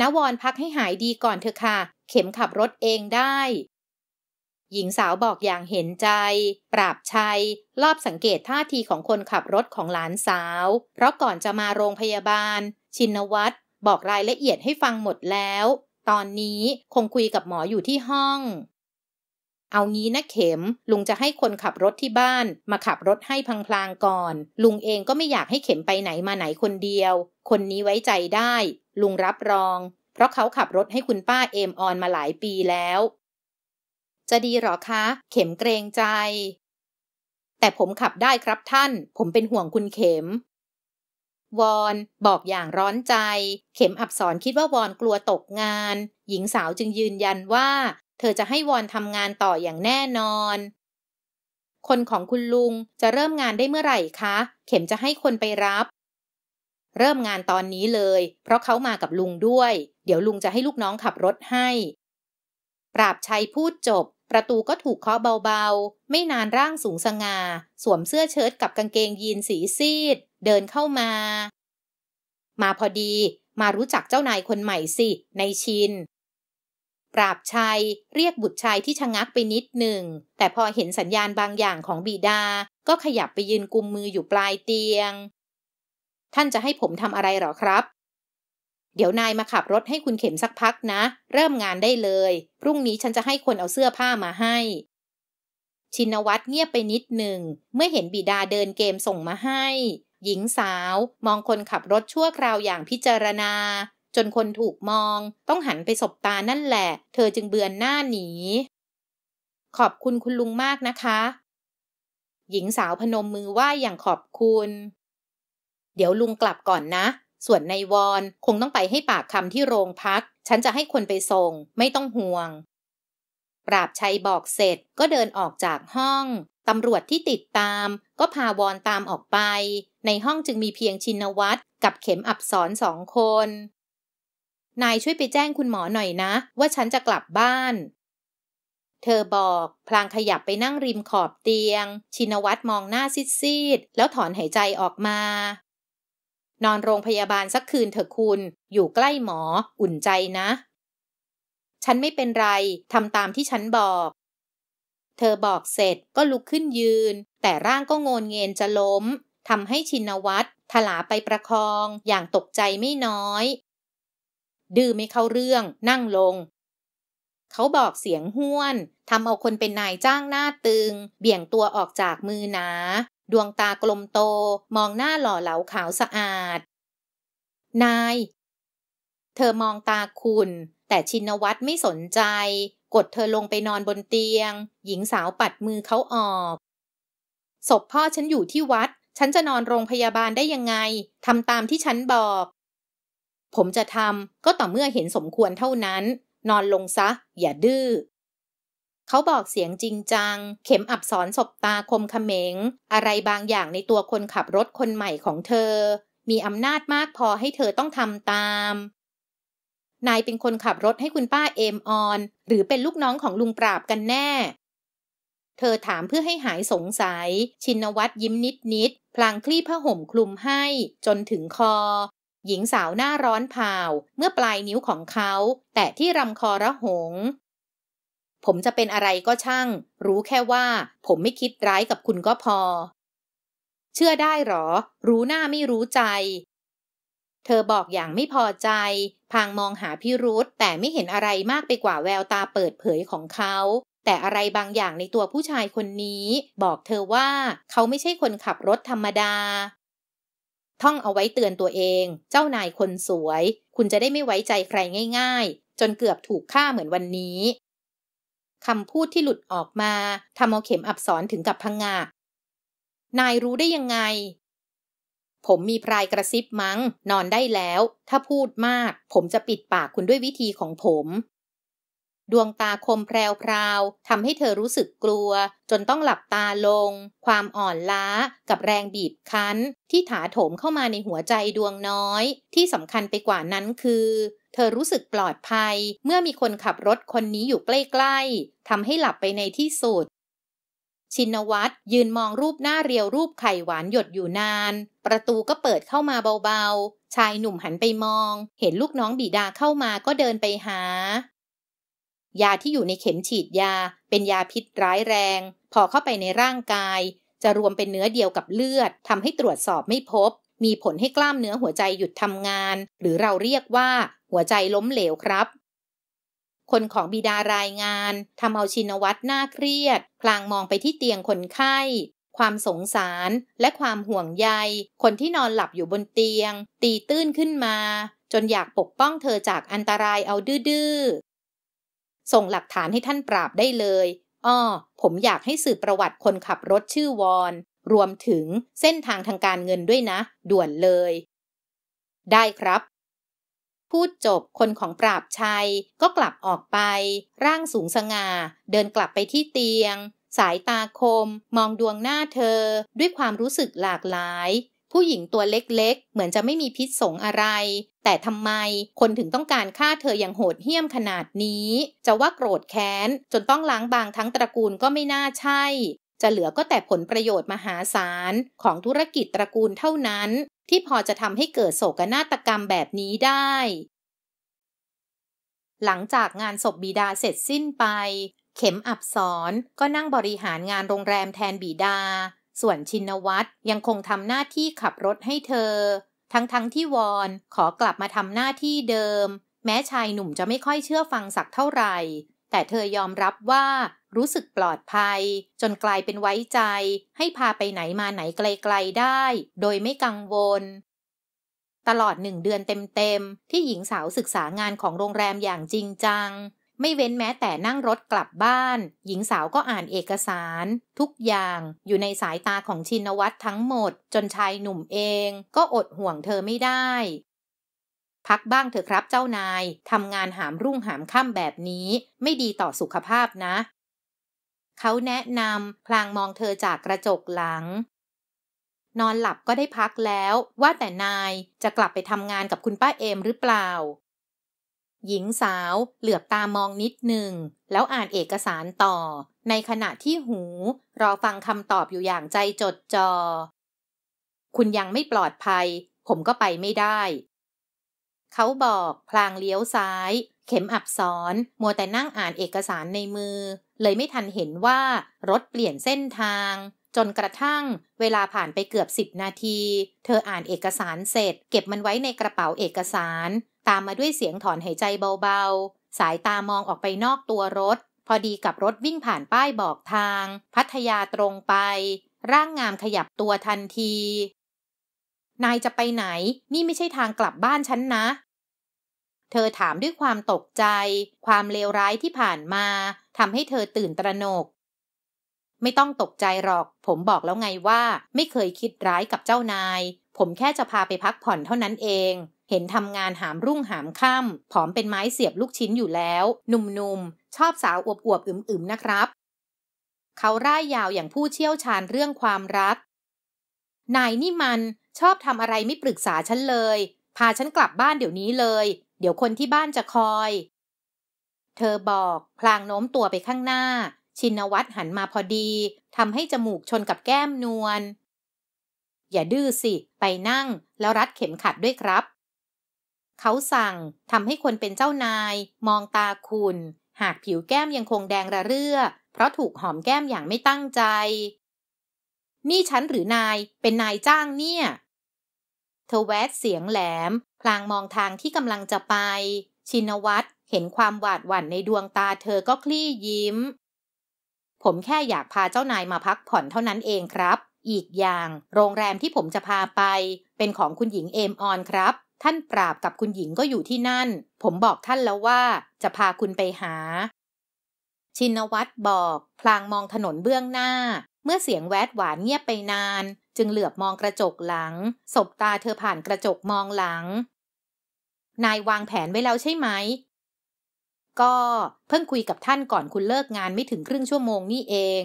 นวอนพักให้หายดีก่อนเถอะค่ะเข็มขับรถเองได้ หญิงสาวบอกอย่างเห็นใจ ปราบชัยรอบสังเกตท่าทีของคนขับรถของหลานสาว เพราะก่อนจะมาโรงพยาบาล ชินวัตรบอกรายละเอียดให้ฟังหมดแล้ว ตอนนี้คงคุยกับหมออยู่ที่ห้อง เอางี้นะเข็ม ลุงจะให้คนขับรถที่บ้าน มาขับรถให้พลางๆก่อน ลุงเองก็ไม่อยากให้เข็มไปไหนมาไหนคนเดียว คนนี้ไว้ใจได้ ลุงรับรองเพราะเขาขับรถให้คุณป้าเอมออนมาหลายปีแล้ว จะดีหรอคะ เข็มเกรงใจ แต่ผมขับได้ครับท่าน ผมเป็นห่วงคุณเข็ม วอนบอกอย่างร้อนใจ เข็มอับสอนคิดว่าวอนกลัวตกงาน หญิงสาวจึงยืนยันว่า เธอจะให้วอนทำงานต่ออย่างแน่นอน คนของคุณลุงจะเริ่มงานได้เมื่อไหร่คะ เข็มจะให้คนไปรับเริ่มงานตอนนี้เลย เพราะเขามากับลุงด้วย เดี๋ยวลุงจะให้ลูกน้องขับรถให้ ปราบชัยพูดจบ ประตูก็ถูกเคาะเบาๆ ไม่นานร่างสูงสง่าสวมเสื้อเชิ้ตกับกางเกงยีนสีซีด เดินเข้ามา มาพอดี มารู้จักเจ้านายคนใหม่สิ ในชิน ปราบชัยเรียกบุตรชายที่ชะงักไปนิดหนึ่ง แต่พอเห็นสัญญาณบางอย่างของบีดา ก็ขยับไปยืนกุมมืออยู่ปลายเตียงท่านจะให้ผมทำอะไรหรอครับ เดี๋ยวนายมาขับรถให้คุณเข็มสักพักนะ เริ่มงานได้เลย พรุ่งนี้ฉันจะให้คนเอาเสื้อผ้ามาให้ ชินวัตรเงียบไปนิดหนึ่ง เมื่อเห็นบิดาเดินเกมส่งมาให้ หญิงสาวมองคนขับรถชั่วคราวอย่างพิจารณา จนคนถูกมอง ต้องหันไปสบตานั่นแหละ เธอจึงเบือนหน้าหนี ขอบคุณคุณลุงมากนะคะ หญิงสาวพนมมือไหว้อย่างขอบคุณเดี๋ยวลุงกลับก่อนนะ ส่วนนายวอน คงต้องไปให้ปากคำที่โรงพัก ฉันจะให้คนไปส่ง ไม่ต้องห่วง ปราบชัยบอกเสร็จก็เดินออกจากห้อง ตำรวจที่ติดตาม ก็พาวอนตามออกไป ในห้องจึงมีเพียงชินวัตร กับเข็มอับสอนสองคน นายช่วยไปแจ้งคุณหมอหน่อยนะ ว่าฉันจะกลับบ้าน เธอบอก พลางขยับไปนั่งริมขอบเตียง ชินวัตรมองหน้าซีดๆแล้วถอนหายใจออกมานอนโรงพยาบาลสักคืนเถอะคุณ อยู่ใกล้หมออุ่นใจนะ ฉันไม่เป็นไร ทำตามที่ฉันบอก เธอบอกเสร็จก็ลุกขึ้นยืน แต่ร่างก็โงนเงินจะล้ม ทำให้ชินวัตร ถลาไปประคอง อย่างตกใจไม่น้อย ดื้อไม่เข้าเรื่องนั่งลง เขาบอกเสียงห้วนทำเอาคนเป็นนายจ้างหน้าตึง เบี่ยงตัวออกจากมือหนาดวงตากลมโตมองหน้าหล่อเหลาขาวสะอาด นาย เธอมองตาคุณ แต่ชินวัตรไม่สนใจ กดเธอลงไปนอนบนเตียง หญิงสาวปัดมือเขาออกศพพ่อฉันอยู่ที่วัด ฉันจะนอนโรงพยาบาลได้ยังไงทำตามที่ฉันบอก ผมจะทำก็ต่อเมื่อเห็นสมควรเท่านั้น นอนลงซะ อย่าดื้อเขาบอกเสียงจริงจัง เข็มอับสอนศบตาคมเขมง อะไรบางอย่างในตัวคนขับรถคนใหม่ของเธอ มีอำนาจมากพอให้เธอต้องทำตาม นายเป็นคนขับรถให้คุณป้าเอมออน หรือเป็นลูกน้องของลุงปราบกันแน่ เธอถามเพื่อให้หายสงสัย ชินวัตรยิ้มนิดนิด พลางคลี่ผ้าห่มคลุมให้จนถึงคอ หญิงสาวหน้าร้อนผ่าวเมื่อปลายนิ้วของเขา แตะที่รำคอระหงผมจะเป็นอะไรก็ช่าง รู้แค่ว่า ผมไม่คิดร้ายกับคุณก็พอ เชื่อได้หรอ รู้หน้าไม่รู้ใจ เธอบอกอย่างไม่พอใจ พางมองหาพิรุธแต่ไม่เห็นอะไรมากไปกว่าแววตาเปิดเผยของเขา แต่อะไรบางอย่างในตัวผู้ชายคนนี้ บอกเธอว่า เขาไม่ใช่คนขับรถธรรมดา ท่องเอาไว้เตือนตัวเอง เจ้านายคนสวย คุณจะได้ไม่ไว้ใจใครง่าย ๆ จนเกือบถูกฆ่าเหมือนวันนี้คำพูดที่หลุดออกมาทำเอาเข็มอับสอนถึงกับพังงะนายรู้ได้ยังไง ผมมีพรายกระซิบมัง้ง นอนได้แล้ว ถ้าพูดมาก ผมจะปิดปากคุณด้วยวิธีของผม ดวงตาคมแพรวๆทำให้เธอรู้สึกกลัว จนต้องหลับตาลง ความอ่อนล้ากับแรงบีบคั้น ที่ถาโถมเข้ามาในหัวใจดวงน้อย ที่สำคัญไปกว่านั้นคือเธอรู้สึกปลอดภัย เมื่อมีคนขับรถคนนี้อยู่ใกล้ ๆทำให้หลับไปในที่สุด ชินวัตรยืนมองรูปหน้าเรียวรูปไข่หวานหยดอยู่นาน ประตูก็เปิดเข้ามาเบา ๆ ชายหนุ่มหันไปมอง เห็นลูกน้องบีดาเข้ามาก็เดินไปหา ยาที่อยู่ในเข็มฉีดยา เป็นยาพิษร้ายแรง พอเข้าไปในร่างกาย จะรวมเป็นเนื้อเดียวกับเลือดทำให้ตรวจสอบไม่พบ มีผลให้กล้ามเนื้อหัวใจหยุดทำงาน หรือเราเรียกว่าหัวใจล้มเหลวครับ คนของบิดารายงาน ทำเอาชินวัตรน่าเครียด พลางมองไปที่เตียงคนไข้ ความสงสารและความห่วงใย คนที่นอนหลับอยู่บนเตียง ตีตื้นขึ้นมา จนอยากปกป้องเธอจากอันตรายเอาดื้อส่งหลักฐานให้ท่านปราบได้เลย อ้อ ผมอยากให้สืบประวัติคนขับรถชื่อวอน รวมถึงเส้นทางทางการเงินด้วยนะ ด่วนเลย ได้ครับพูดจบคนของปราบชัยก็กลับออกไป ร่างสูงสง่าเดินกลับไปที่เตียง สายตาคมมองดวงหน้าเธอด้วยความรู้สึกหลากหลาย ผู้หญิงตัวเล็กๆเหมือนจะไม่มีพิษสงอะไร แต่ทำไมคนถึงต้องการฆ่าเธออย่างโหดเหี้ยมขนาดนี้ จะว่าโกรธแค้นจนต้องล้างบางทั้งตระกูลก็ไม่น่าใช่ จะเหลือก็แต่ผลประโยชน์มหาศาลของธุรกิจตระกูลเท่านั้นที่พอจะทำให้เกิดโศกนาฏกรรมแบบนี้ได้ หลังจากงานศพบบิดาเสร็จสิ้นไป เข็มอับสอนก็นั่งบริหารงานโรงแรมแทนบิดา ส่วนชินวัตรยังคงทำหน้าที่ขับรถให้เธอ ทั้งๆทที่วอน ขอกลับมาทำหน้าที่เดิม แม้ชายหนุ่มจะไม่ค่อยเชื่อฟังสักเท่าไหร่ แต่เธอยอมรับว่ารู้สึกปลอดภัย จนกลายเป็นไว้ใจ ให้พาไปไหนมาไหนไกลๆได้ โดยไม่กังวล ตลอดหนึ่งเดือนเต็มๆ ที่หญิงสาวศึกษางานของโรงแรมอย่างจริงจัง ไม่เว้นแม้แต่นั่งรถกลับบ้าน หญิงสาวก็อ่านเอกสาร ทุกอย่างอยู่ในสายตาของชินวัตรทั้งหมด จนชายหนุ่มเอง ก็อดห่วงเธอไม่ได้ พักบ้างเถอะครับเจ้านายทำงานหามรุ่งหามค่ำแบบนี้ ไม่ดีต่อสุขภาพนะเขาแนะนำพลางมองเธอจากกระจกหลัง นอนหลับก็ได้พักแล้วว่าแต่นายจะกลับไปทำงานกับคุณป้าเอมหรือเปล่า หญิงสาวเหลือบตามองนิดหนึ่ง แล้วอ่านเอกสารต่อ ในขณะที่หู รอฟังคำตอบอยู่อย่างใจจดจ่อคุณยังไม่ปลอดภัย ผมก็ไปไม่ได้ เขาบอก พลางเลี้ยวซ้ายเข็มอับซ้อนมัวแต่นั่งอ่านเอกสารในมือ เลยไม่ทันเห็นว่ารถเปลี่ยนเส้นทาง จนกระทั่งเวลาผ่านไปเกือบสิบนาที เธออ่านเอกสารเสร็จ เก็บมันไว้ในกระเป๋าเอกสาร ตามมาด้วยเสียงถอนหายใจเบาๆสายตามองออกไปนอกตัวรถ พอดีกับรถวิ่งผ่านป้ายบอกทาง พัทยาตรงไป ร่างงามขยับตัวทันที นายจะไปไหน นี่ไม่ใช่ทางกลับบ้านฉันนะเธอถามด้วยความตกใจ ความเลวร้ายที่ผ่านมาทำให้เธอตื่นตระหนก ไม่ต้องตกใจหรอก ผมบอกแล้วไงว่า ไม่เคยคิดร้ายกับเจ้านาย ผมแค่จะพาไปพักผ่อนเท่านั้นเอง เห็นทำงานหามรุ่งหามค่ำผอมเป็นไม้เสียบลูกชิ้นอยู่แล้วหนุ่มๆชอบสาวอวบๆอึมๆ นะครับ เขาร่ายยาวอย่างผู้เชี่ยวชาญเรื่องความรักนายนี่มันชอบทำอะไรไม่ปรึกษาฉันเลย พาฉันกลับบ้านเดี๋ยวนี้เลยเดี๋ยวคนที่บ้านจะคอย เธอบอกพลางโน้มตัวไปข้างหน้า ชินวัตรหันมาพอดีทำให้จมูกชนกับแก้มนวลอย่าดื้อสิไปนั่งแล้วรัดเข็มขัดด้วยครับ เขาสั่งทำให้คนเป็นเจ้านาย มองตาคุณ หากผิวแก้มยังคงแดงระเรื่อ เพราะถูกหอมแก้มอย่างไม่ตั้งใจ นี่ฉันหรือนายเป็นนายจ้างเนี่ย เธอแวดเสียงแหลมพลางมองทางที่กำลังจะไป ชินวัตรเห็นความหวาดหวั่นในดวงตาเธอก็คลี่ยิ้ม ผมแค่อยากพาเจ้านายมาพักผ่อนเท่านั้นเองครับ อีกอย่าง โรงแรมที่ผมจะพาไป เป็นของคุณหญิงเอมออนครับ ท่านปราบกับคุณหญิงก็อยู่ที่นั่น ผมบอกท่านแล้วว่า จะพาคุณไปหา ชินวัตรบอก พลางมองถนนเบื้องหน้า เมื่อเสียงแวดหวานเงียบไปนาน จึงเหลือบมองกระจกหลังสบตาเธอผ่านกระจกมองหลังนายวางแผนไว้แล้วใช่ไหม ก็เพิ่งคุยกับท่านก่อนคุณเลิกงานไม่ถึงครึ่งชั่วโมงนี่เอง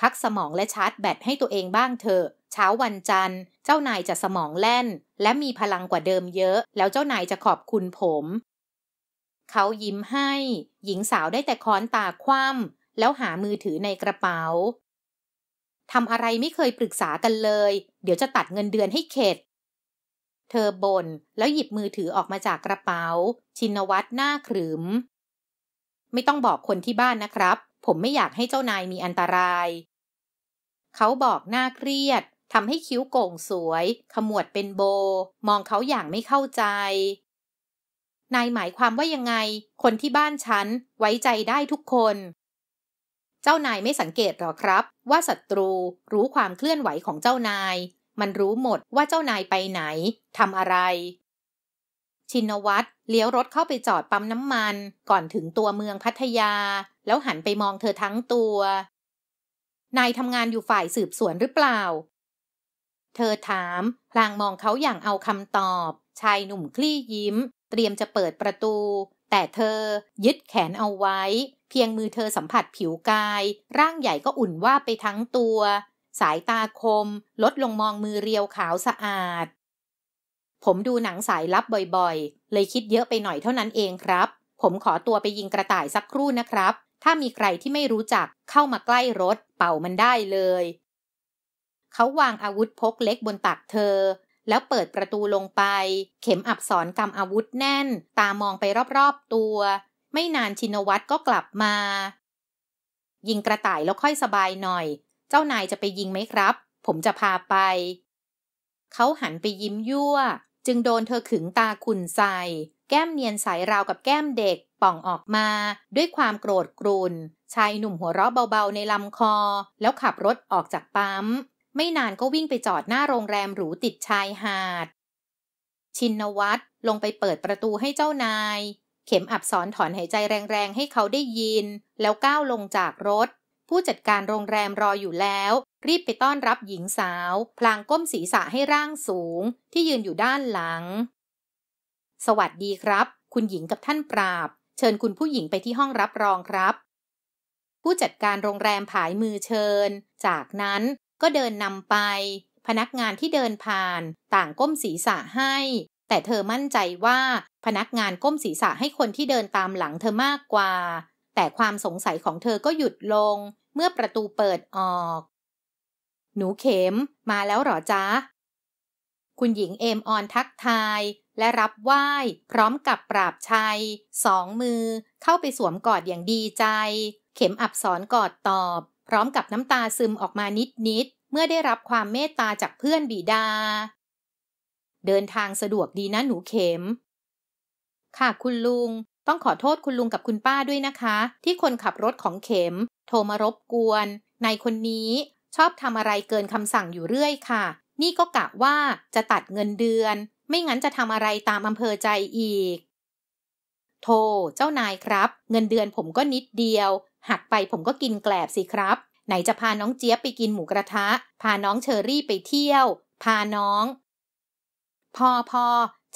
พักสมองและชาร์จแบตให้ตัวเองบ้างเถอะ เช้าวันจันทร์ เจ้านายจะสมองแล่น และมีพลังกว่าเดิมเยอะ แล้วเจ้านายจะขอบคุณผม เขายิ้มให้ หญิงสาวได้แต่ค้อนตาคว่ำแล้วหามือถือในกระเป๋า ทำอะไรไม่เคยปรึกษากันเลย เดี๋ยวจะตัดเงินเดือนให้เข็ดเธอบน่นแล้วหยิบมือถือออกมาจากกระเป๋า ชินวัตรหน้าขรึมไม่ต้องบอกคนที่บ้านนะครับ ผมไม่อยากให้เจ้านายมีอันตราย เขาบอกหน้าเครียดทำให้คิ้วโก่งสวย ขมวดเป็นโบ มองเขาอย่างไม่เข้าใจ นายหมายความว่ายังไงคนที่บ้านฉันไว้ใจได้ทุกคน เจ้านายไม่สังเกตหรอครับ ว่าศัตรูรู้ความเคลื่อนไหวของเจ้านายมันรู้หมดว่าเจ้านายไปไหนทำอะไร ชินวัตร เลี้ยวรถเข้าไปจอดปั๊มน้ำมัน ก่อนถึงตัวเมืองพัทยา แล้วหันไปมองเธอทั้งตัว นายทำงานอยู่ฝ่ายสืบสวนหรือเปล่า เธอถามพลางมองเขาอย่างเอาคำตอบ ชายหนุ่มคลี่ยิ้ม เตรียมจะเปิดประตู แต่เธอ ยึดแขนเอาไว้ เพียงมือเธอสัมผัสผิวกาย ร่างใหญ่ก็อุ่นว่าไปทั้งตัวสายตาคมลดลงมองมือเรียวขาวสะอาด ผมดูหนังสายลับบ่อยๆ เลยคิดเยอะไปหน่อยเท่านั้นเองครับ ผมขอตัวไปยิงกระต่ายสักครู่นะครับ ถ้ามีใครที่ไม่รู้จักเข้ามาใกล้รถ เป่ามันได้เลย เขาวางอาวุธพกเล็กบนตักเธอแล้วเปิดประตูลงไป เข็มอับสอนกำอาวุธแน่นตามองไปรอบๆตัว ไม่นานชินวัตรก็กลับมา ยิงกระต่ายแล้วค่อยสบายหน่อยเจ้านายจะไปยิงไหมครับ ผมจะพาไป เขาหันไปยิ้มยั่ว จึงโดนเธอขึงตาขุนใส่แก้มเนียนใสาราวกับแก้มเด็กป่องออกมาด้วยความโกรธกรุนชายหนุ่มหัวเราะเบาๆในลำคอ แล้วขับรถออกจากปั๊มไม่นานก็วิ่งไปจอดหน้าโรงแรมหรูติดชายหาด ชินวัตรลงไปเปิดประตูให้เจ้านาย เข็มอับสอนถอนหายใจแรงๆให้เขาได้ยิน แล้วก้าวลงจากรถผู้จัดการโรงแรมรออยู่แล้วรีบไปต้อนรับหญิงสาวพลางก้มศีรษะให้ร่างสูงที่ยืนอยู่ด้านหลัง สวัสดีครับ คุณหญิงกับท่านปราบ เชิญคุณผู้หญิงไปที่ห้องรับรองครับ ผู้จัดการโรงแรมผายมือเชิญ จากนั้นก็เดินนำไปพนักงานที่เดินผ่าน ต่างก้มศีรษะให้ แต่เธอมั่นใจว่า พนักงานก้มศีรษะให้คนที่เดินตามหลังเธอมากกว่าแต่ความสงสัยของเธอก็หยุดลงเมื่อประตูเปิดออก หนูเข็มมาแล้วหรอจ๊ะ คุณหญิงเอมออนทักทาย และรับไหว้ พร้อมกับปราบชัยสองมือเข้าไปสวมกอดอย่างดีใจ เข็มอับสอนกอดตอบ พร้อมกับน้ำตาซึมออกมานิดนิด เมื่อได้รับความเมตตาจากเพื่อนบีดา เดินทางสะดวกดีนะหนูเข็มค่ะคุณลุงต้องขอโทษคุณลุงกับคุณป้าด้วยนะคะ ที่คนขับรถของเข็ม โทรมารบกวนนายคนนี้ชอบทำอะไรเกินคำสั่งอยู่เรื่อยค่ะ นี่ก็กะว่าจะตัดเงินเดือน ไม่งั้นจะทำอะไรตามอำเภอใจอีก โทรเจ้านายครับ เงินเดือนผมก็นิดเดียว หักไปผมก็กินแกลบสิครับ ไหนจะพาน้องเจี๊ยบไปกินหมูกระทะ พาน้องเชอรี่ไปเที่ยว พาน้อง พอพอ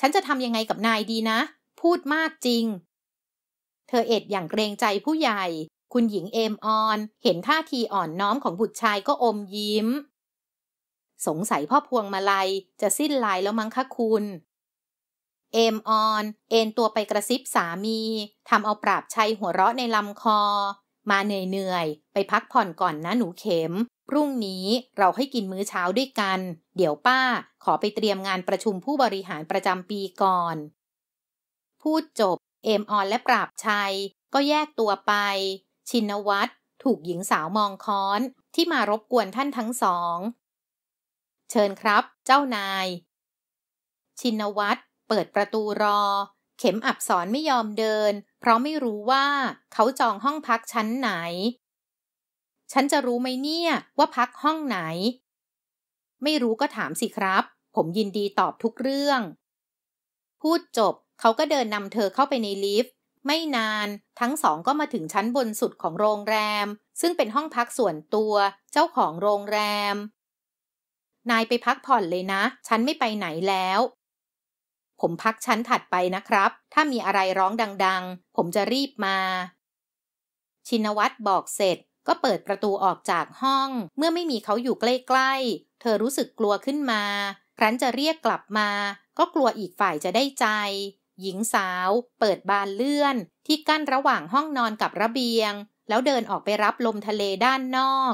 ฉันจะทำยังไงกับนายดีนะ พูดมากจริงเธอเอ็ดอย่างเกรงใจผู้ใหญ่ คุณหญิงเอมออน เห็นท่าทีอ่อนน้อมของบุตรชายก็อมยิ้ม สงสัยพ่อพวงมาลัยจะสิ้นลายแล้วมั้งคะคุณ เอมออน เอ็นตัวไปกระซิบสามี ทำเอาปราบชัยหัวเราะในลำคอ มาเหนื่อยๆ ไปพักผ่อนก่อนนะหนูเข็ม พรุ่งนี้เราให้กินมื้อเช้าด้วยกัน เดี๋ยวป้า ขอไปเตรียมงานประชุมผู้บริหารประจำปีก่อน พูดจบเอมออนและปราบชัย ก็แยกตัวไป ชินวัตรถูกหญิงสาวมองค้อนที่มารบกวนท่านทั้งสอง เชิญครับเจ้านาย ชินวัตรเปิดประตูรอ เข็มอับสอนไม่ยอมเดิน เพราะไม่รู้ว่า เขาจองห้องพักชั้นไหน ฉันจะรู้ไหมเนี่ยว่าพักห้องไหน ไม่รู้ก็ถามสิครับ ผมยินดีตอบทุกเรื่อง พูดจบเขาก็เดินนำเธอเข้าไปในลิฟต์ ไม่นาน ทั้งสองก็มาถึงชั้นบนสุดของโรงแรม ซึ่งเป็นห้องพักส่วนตัวเจ้าของโรงแรม นายไปพักผ่อนเลยนะฉันไม่ไปไหนแล้ว ผมพักชั้นถัดไปนะครับ ถ้ามีอะไรร้องดังๆ ผมจะรีบมา ชินวัตรบอกเสร็จก็เปิดประตูออกจากห้อง เมื่อไม่มีเขาอยู่ใกล้ๆเธอรู้สึกกลัวขึ้นมา ครั้นจะเรียกกลับมาก็กลัวอีกฝ่ายจะได้ใจหญิงสาวเปิดบานเลื่อนที่กั้นระหว่างห้องนอนกับระเบียงแล้วเดินออกไปรับลมทะเลด้านนอก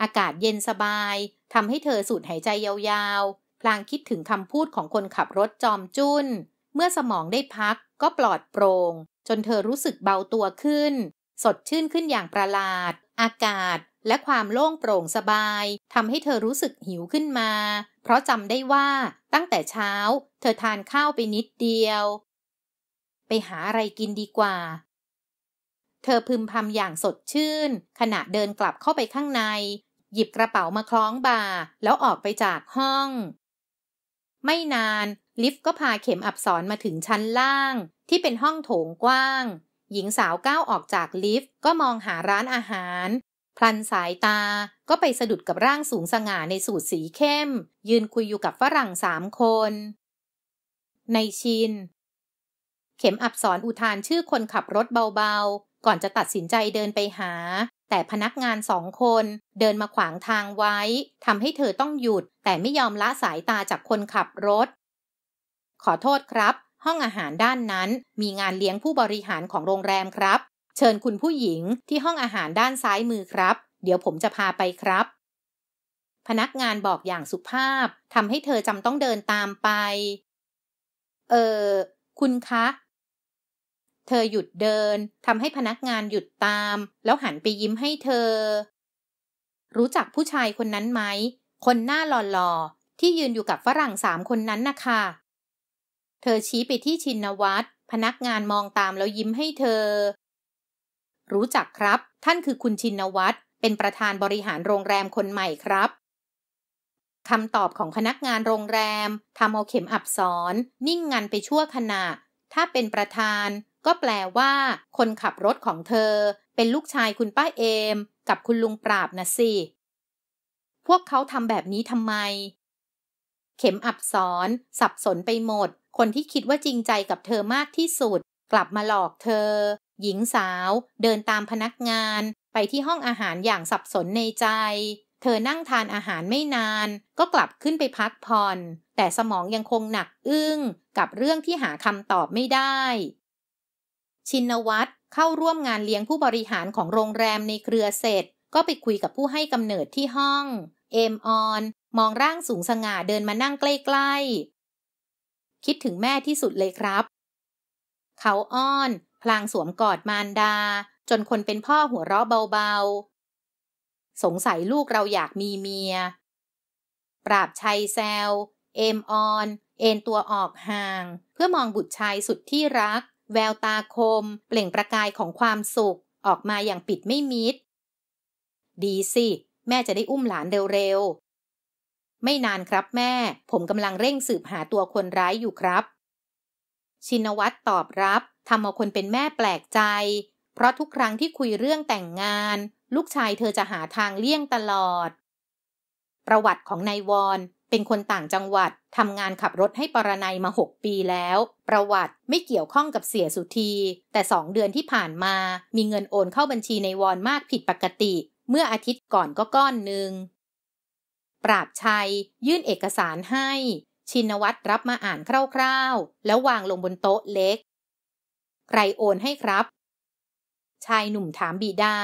อากาศเย็นสบายทำให้เธอสูดหายใจยาวๆ พลางคิดถึงคำพูดของคนขับรถจอมจุน้นเมื่อสมองได้พักก็ปลอดโปรง่งจนเธอรู้สึกเบาตัวขึ้น สดชื่นขึ้นอย่างประหลาด อากาศและความโล่งโปร่งสบายทำให้เธอรู้สึกหิวขึ้นมา เพราะจำได้ว่าตั้งแต่เช้า เธอทานข้าวไปนิดเดียว ไปหาอะไรกินดีกว่า เธอพึมพำอย่างสดชื่น ขณะเดินกลับเข้าไปข้างใน หยิบกระเป๋ามาคล้องบ่า แล้วออกไปจากห้อง ไม่นานลิฟต์ก็พาเข็มอับสอนมาถึงชั้นล่าง ที่เป็นห้องโถงกว้าง หญิงสาวก้าวออกจากลิฟต์ก็มองหาร้านอาหารพลันสายตาก็ไปสะดุดกับร่างสูงสง่าในสูทสีเข้ม ยืนคุยอยู่กับฝรั่งสามคน ในชิน เข็มอับสรอุทานชื่อคนขับรถเบาๆ ก่อนจะตัดสินใจเดินไปหา แต่พนักงานสองคนเดินมาขวางทางไว้ทำให้เธอต้องหยุด แต่ไม่ยอมละสายตาจากคนขับรถ ขอโทษครับ ห้องอาหารด้านนั้นมีงานเลี้ยงผู้บริหารของโรงแรมครับเชิญคุณผู้หญิงที่ห้องอาหารด้านซ้ายมือครับ เดี๋ยวผมจะพาไปครับ พนักงานบอกอย่างสุภาพทำให้เธอจำต้องเดินตามไป เออคุณคะ เธอหยุดเดินทำให้พนักงานหยุดตาม แล้วหันไปยิ้มให้เธอ รู้จักผู้ชายคนนั้นไหม คนหน้าหล่อๆ ที่ยืนอยู่กับฝรั่งสามคนนั้นนะคะ เธอชี้ไปที่ชินวัตร พนักงานมองตามแล้วยิ้มให้เธอรู้จักครับ ท่านคือคุณชินวัตรเป็นประธานบริหารโรงแรมคนใหม่ครับคำตอบของพนักงานโรงแรมทำเอาเข็มอับสอนนิ่งงันไปชั่วขณะ ถ้าเป็นประธาน ก็แปลว่า คนขับรถของเธอ เป็นลูกชายคุณป้าเอมกับคุณลุงปราบนะสิพวกเขาทำแบบนี้ทำไม เข็มอับสอนสับสนไปหมด คนที่คิดว่าจริงใจกับเธอมากที่สุดกลับมาหลอกเธอหญิงสาว เดินตามพนักงานไปที่ห้องอาหารอย่างสับสนในใจ เธอนั่งทานอาหารไม่นาน ก็กลับขึ้นไปพักผ่อน แต่สมองยังคงหนักอึ้งกับเรื่องที่หาคำตอบไม่ได้ ชินวัตรเข้าร่วมงานเลี้ยงผู้บริหารของโรงแรมในเครือเสร็จ ก็ไปคุยกับผู้ให้กำเนิดที่ห้อง เอมออนมองร่างสูงสง่าเดินมานั่งใกล้ ๆ คิดถึงแม่ที่สุดเลยครับ เขาอ้อนพลางสวมกอดมารดา จนคนเป็นพ่อหัวเราะเบาๆ สงสัยลูกเราอยากมีเมีย ปราบชัยแซว เอมออน เอนตัวออกห่าง เพื่อมองบุตรชายสุดที่รัก แววตาคม เปล่งประกายของความสุข ออกมาอย่างปิดไม่มิด ดีสิ แม่จะได้อุ้มหลานเร็ว ๆ ไม่นานครับแม่ผมกำลังเร่งสืบหาตัวคนร้ายอยู่ครับ ชินวัตรตอบรับทำเอาคนเป็นแม่แปลกใจ เพราะทุกครั้งที่คุยเรื่องแต่งงาน ลูกชายเธอจะหาทางเลี่ยงตลอด ประวัติของนายวอน เป็นคนต่างจังหวัดทำงานขับรถให้ปรนัยมาหกปีแล้ว ประวัติไม่เกี่ยวข้องกับเสียสุธีแต่สองเดือนที่ผ่านมา มีเงินโอนเข้าบัญชีนายวอนมากผิดปกติ เมื่ออาทิตย์ก่อนก็ก้อนหนึ่งปราบชัยยื่นเอกสารให้ ชินวัตรรับมาอ่านคร่าวๆ แล้ววางลงบนโต๊ะเล็กใครโอนให้ครับ ชายหนุ่มถามบิดา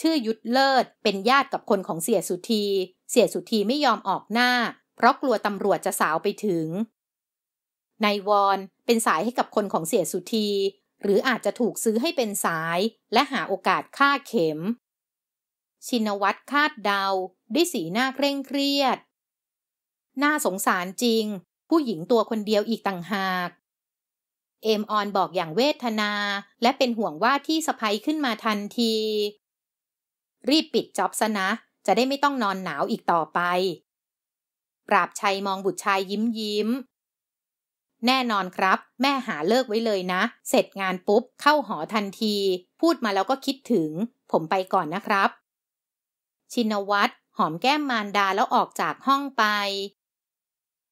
ชื่อยุทธเลิศเป็นญาติกับคนของเสียสุธีเสียสุธีไม่ยอมออกหน้า เพราะกลัวตำรวจจะสาวไปถึง นายวอนเป็นสายให้กับคนของเสียสุธีหรืออาจจะถูกซื้อให้เป็นสายและหาโอกาสฆ่าเข็ม ชินวัตรคาดเดาด้วยสีหน้าเคร่งเครียด น่าสงสารจริง ผู้หญิงตัวคนเดียวอีกต่างหากเอมออนบอกอย่างเวทนา และเป็นห่วงว่าที่สะพายขึ้นมาทันที รีบปิดจ็อบซะนะ จะได้ไม่ต้องนอนหนาวอีกต่อไป ปราบชัยมองบุตรชายยิ้มยิ้ม แน่นอนครับ แม่หาเลิกไว้เลยนะ เสร็จงานปุ๊บเข้าหอทันที พูดมาแล้วก็คิดถึง ผมไปก่อนนะครับ ชินวัตรหอมแก้มมารดาแล้วออกจากห้องไป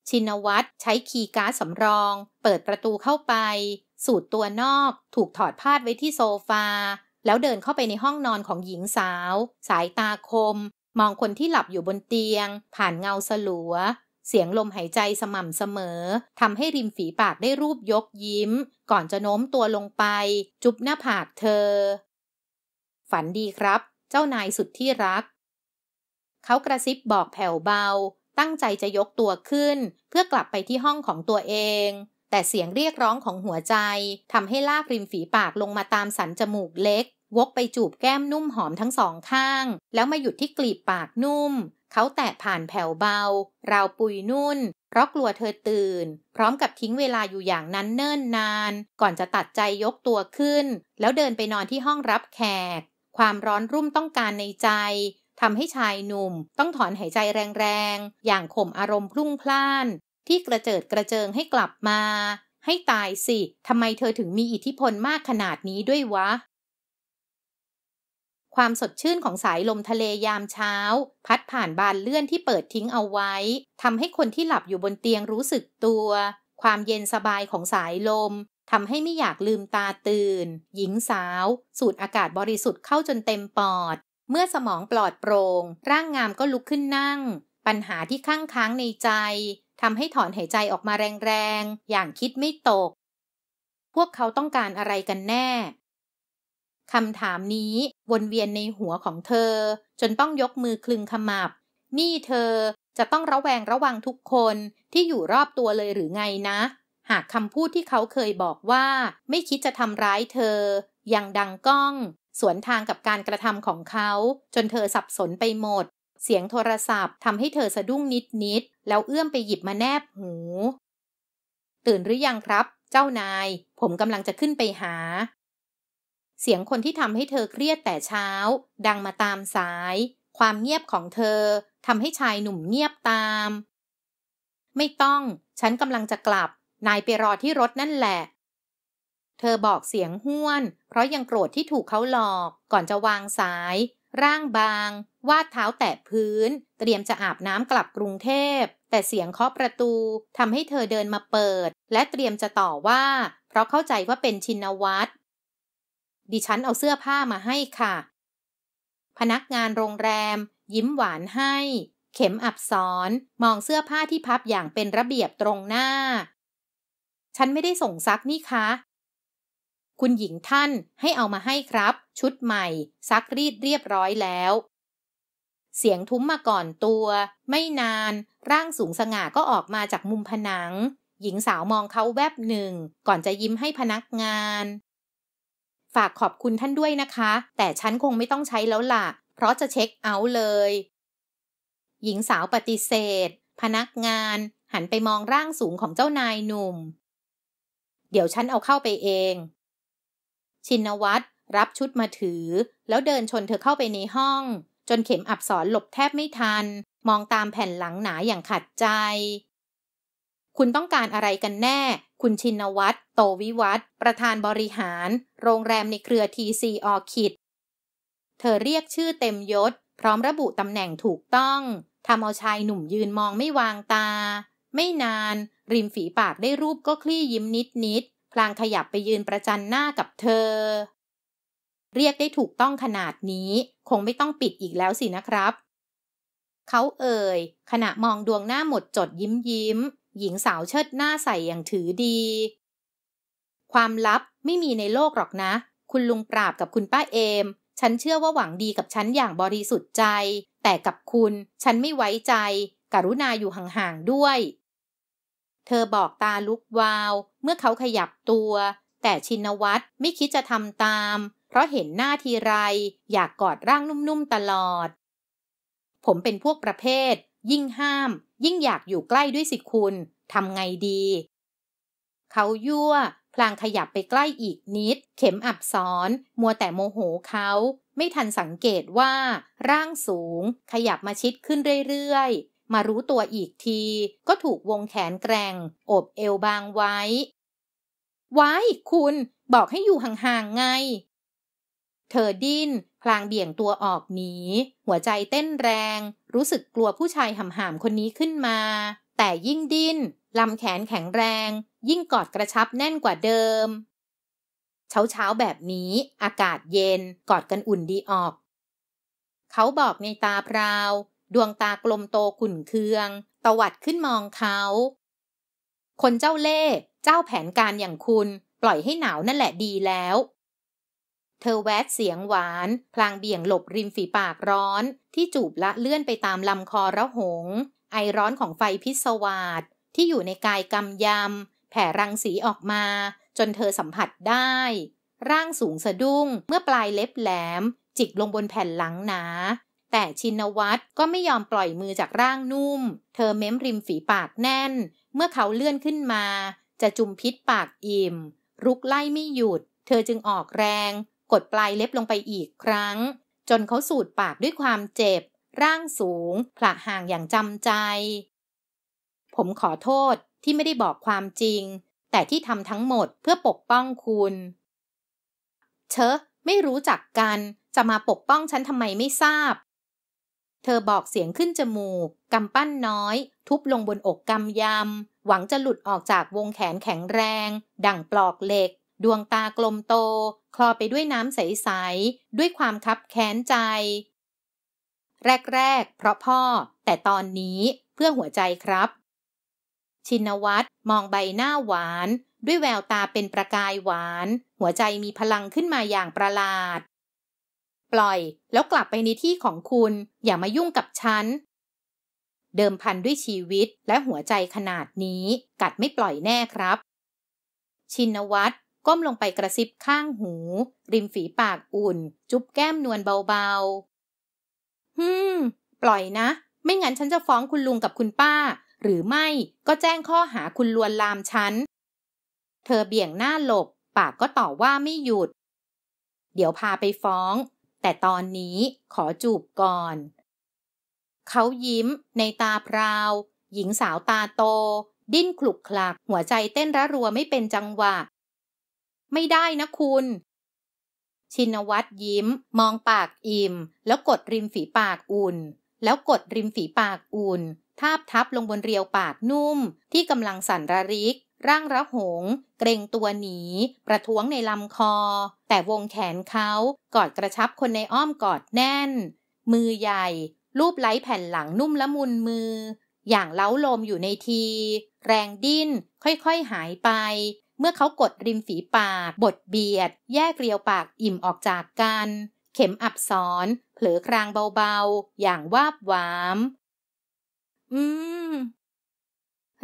ชินวัตร ใช้คีย์การ์ดสำรอง เปิดประตูเข้าไป สูตรตัวนอก ถูกถอดพาดไว้ที่โซฟา แล้วเดินเข้าไปในห้องนอนของหญิงสาว สายตาคม มองคนที่หลับอยู่บนเตียง ผ่านเงาสลัว เสียงลมหายใจสม่ำเสมอทำให้ริมฝีปากได้รูปยกยิ้ม ก่อนจะโน้มตัวลงไป จุบหน้าผากเธอ ฝันดีครับ เจ้านายสุดที่รัก เขากระซิบบอกแผ่วเบาตั้งใจจะยกตัวขึ้นเพื่อกลับไปที่ห้องของตัวเอง แต่เสียงเรียกร้องของหัวใจทำให้ลากริมฝีปากลงมาตามสันจมูกเล็กวกไปจูบแก้มนุ่มหอมทั้งสองข้าง แล้วมาหยุดที่กลีบปากนุ่ม เขาแตะผ่านแผ่วเบาราวปุยนุ่น เพราะกลัวเธอตื่น พร้อมกับทิ้งเวลาอยู่อย่างนั้นเนิ่นนานก่อนจะตัดใจยกตัวขึ้นแล้วเดินไปนอนที่ห้องรับแขก ความร้อนรุ่มต้องการในใจทำให้ชายหนุ่มต้องถอนหายใจแรงๆ อย่างข่มอารมณ์พลุ่งพล่าน ที่กระเจิดกระเจิงให้กลับมาให้ตายสิ ทำไมเธอถึงมีอิทธิพลมากขนาดนี้ด้วยวะ ความสดชื่นของสายลมทะเลยามเช้า พัดผ่านบานเลื่อนที่เปิดทิ้งเอาไว้ ทำให้คนที่หลับอยู่บนเตียงรู้สึกตัว ความเย็นสบายของสายลม ทำให้ไม่อยากลืมตาตื่น หญิงสาว สูดอากาศบริสุทธิ์เข้าจนเต็มปอดเมื่อสมองปลอดโปรง่งร่างงามก็ลุกขึ้นนั่ง ปัญหาที่ข้างค้างในใจทำให้ถอนหายใจออกมาแรงๆอย่างคิดไม่ตก พวกเขาต้องการอะไรกันแน่คำถามนี้วนเวียนในหัวของเธอ จนต้องยกมือคลึงขมับ นี่เธอจะต้องระแวงระวังทุกคนที่อยู่รอบตัวเลยหรือไงนะ หากคำพูดที่เขาเคยบอกว่า ไม่คิดจะทำร้ายเธอยังดังก้องสวนทางกับการกระทำของเขา จนเธอสับสนไปหมด เสียงโทรศัพท์ทำให้เธอสะดุ้งนิดๆแล้วเอื้อมไปหยิบมาแนบหู ตื่นหรือยังครับเจ้านายผมกำลังจะขึ้นไปหา เสียงคนที่ทำให้เธอเครียดแต่เช้า ดังมาตามสาย ความเงียบของเธอทำให้ชายหนุ่มเงียบตาม ไม่ต้องฉันกำลังจะกลับนายไปรอที่รถนั่นแหละเธอบอกเสียงห้วน เพราะยังโกรธที่ถูกเขาหลอก ก่อนจะวางสาย ร่างบาง วาดเท้าแตะพื้น เตรียมจะอาบน้ำกลับกรุงเทพ แต่เสียงเคาะประตูทำให้เธอเดินมาเปิด และเตรียมจะต่อว่า เพราะเข้าใจว่าเป็นชินวัตรดิฉันเอาเสื้อผ้ามาให้ค่ะ พนักงานโรงแรม ยิ้มหวานให้ เข็มอับสอนมองเสื้อผ้าที่พับอย่างเป็นระเบียบตรงหน้า ฉันไม่ได้ส่งซักนี่คะคุณหญิงท่านให้เอามาให้ครับ ชุดใหม่ ซักรีดเรียบร้อยแล้ว เสียงทุ้มมาก่อนตัว ไม่นาน ร่างสูงสง่าก็ออกมาจากมุมผนัง หญิงสาวมองเขาแวบหนึ่ง ก่อนจะยิ้มให้พนักงาน ฝากขอบคุณท่านด้วยนะคะ แต่ฉันคงไม่ต้องใช้แล้วล่ะเพราะจะเช็คเอาท์เลย หญิงสาวปฏิเสธ พนักงานหันไปมองร่างสูงของเจ้านายหนุ่ม เดี๋ยวฉันเอาเข้าไปเองชินวัตร รับชุดมาถือ แล้วเดินชนเธอเข้าไปในห้อง จนเข็มอับสรหลบแทบไม่ทัน มองตามแผ่นหลังหนาอย่างขัดใจ คุณต้องการอะไรกันแน่ คุณชินวัตร โตวิวัตรประธานบริหาร โรงแรมในเครือทีซีออคิด เธอเรียกชื่อเต็มยศ พร้อมระบุตำแหน่งถูกต้องทำเอาชายหนุ่มยืนมองไม่วางตา ไม่นาน ริมฝีปากได้รูปก็คลี่ยิ้มนิดนิดพลางขยับไปยืนประจันหน้ากับเธอ เรียกได้ถูกต้องขนาดนี้ คงไม่ต้องปิดอีกแล้วสินะครับ เขาเอ่ยขณะมองดวงหน้าหมดจดยิ้มยิ้ม หญิงสาวเชิดหน้าใส่อย่างถือดี ความลับไม่มีในโลกหรอกนะ คุณลุงปราบกับคุณป้าเอม ฉันเชื่อว่าหวังดีกับฉันอย่างบริสุทธิ์ใจ แต่กับคุณ ฉันไม่ไว้ใจ กรุณาอยู่ห่างๆด้วยเธอบอกตาลุกวาว เมื่อเขาขยับตัว แต่ชินวัตร ไม่คิดจะทำตาม เพราะเห็นหน้าทีไรอยากกอดร่างนุ่มๆตลอด ผมเป็นพวกประเภท ยิ่งห้าม ยิ่งอยากอยู่ใกล้ด้วยสิคุณทำไงดี เขายั่ว พลางขยับไปใกล้อีกนิด เข็มอับซอน มัวแต่โมโหเขา ไม่ทันสังเกตว่าร่างสูง ขยับมาชิดขึ้นเรื่อยๆมารู้ตัวอีกที ก็ถูกวงแขนแกร่งอบเอวบางไว้ ไว้ คุณบอกให้อยู่ห่างๆไง เธอดิ้นพลางเบี่ยงตัวออกหนี หัวใจเต้นแรง รู้สึกกลัวผู้ชายหำๆคนนี้ขึ้นมา แต่ยิ่งดิ้น ลำแขนแข็งแรง ยิ่งกอดกระชับแน่นกว่าเดิม เช้าเช้าแบบนี้ อากาศเย็นกอดกันอุ่นดีออก เขาบอกในตาพราวดวงตากลมโตขุ่นเคือง ตวัดขึ้นมองเขา คนเจ้าเล่เจ้าแผนการอย่างคุณปล่อยให้หนาวนั่นแหละดีแล้ว เธอแวดเสียงหวาน พลางเบี่ยงหลบริมฝีปากร้อน ที่จูบละเลื่อนไปตามลำคอระหง ไอร้อนของไฟพิศวาสที่อยู่ในกายกำยำ แผ่รังสีออกมา จนเธอสัมผัสได้ ร่างสูงสะดุ้งเมื่อปลายเล็บแหลม จิกลงบนแผ่นหลังหนาแต่ชินวัตรก็ไม่ยอมปล่อยมือจากร่างนุ่ม เธอเม้มริมฝีปากแน่น เมื่อเขาเลื่อนขึ้นมา จะจุมพิษปากอิ่มรุกไล่ไม่หยุด เธอจึงออกแรง กดปลายเล็บลงไปอีกครั้ง จนเขาสูดปากด้วยความเจ็บ ร่างสูง ผละห่างอย่างจำใจ ผมขอโทษที่ไม่ได้บอกความจริง แต่ที่ทำทั้งหมดเพื่อปกป้องคุณเชอะไม่รู้จักกัน จะมาปกป้องฉันทำไมไม่ทราบเธอบอกเสียงขึ้นจมูก กำปั้นน้อย ทุบลงบนอกกำยำ หวังจะหลุดออกจากวงแขนแข็งแรง ดั่งปลอกเหล็ก ดวงตากลมโต คลอไปด้วยน้ำใส ๆ ด้วยความคับแค้นใจ แรก ๆ เพราะพ่อ แต่ตอนนี้เพื่อหัวใจครับ ชินวัตร มองใบหน้าหวาน ด้วยแววตาเป็นประกายหวาน หัวใจมีพลังขึ้นมาอย่างประหลาดปล่อย แล้วกลับไปในที่ของคุณอย่ามายุ่งกับฉัน เดิมพันด้วยชีวิตและหัวใจขนาดนี้ กัดไม่ปล่อยแน่ครับ ชินวัตรก้มลงไปกระซิบข้างหู ริมฝีปากอุ่น จุ๊บแก้มนวลเบาๆฮึมปล่อยนะ ไม่งั้นฉันจะฟ้องคุณลุงกับคุณป้า หรือไม่ก็แจ้งข้อหาคุณลวนลามฉัน เธอเบี่ยงหน้าหลบปากก็ต่อว่าไม่หยุด เดี๋ยวพาไปฟ้องแต่ตอนนี้ขอจูบก่อน เขายิ้มในตาพราว หญิงสาวตาโต ดิ้นคลุกคลัก หัวใจเต้นระรัวไม่เป็นจังหวะ ไม่ได้นะคุณ ชินวัตรยิ้มมองปากอิ่มแล้วกดริมฝีปากอุ่น แล้วกดริมฝีปากอุ่น ทาบทับลงบนเรียวปากนุ่ม ที่กำลังสั่นระริกร่างระหง เกรงตัวหนีประท้วงในลำคอ แต่วงแขนเขากอดกระชับคนในอ้อมกอดแน่น มือใหญ่ รูปไล้แผ่นหลังนุ่มละมุนมือ อย่างเล้าลมอยู่ในที แรงดิ้นค่อยๆหายไป เมื่อเขากดริมฝีปากบดเบียด แยกเกลียวปากอิ่มออกจากกัน เข็มอับสอนเผลอครางเบาๆ อย่างวาบหวาม อืม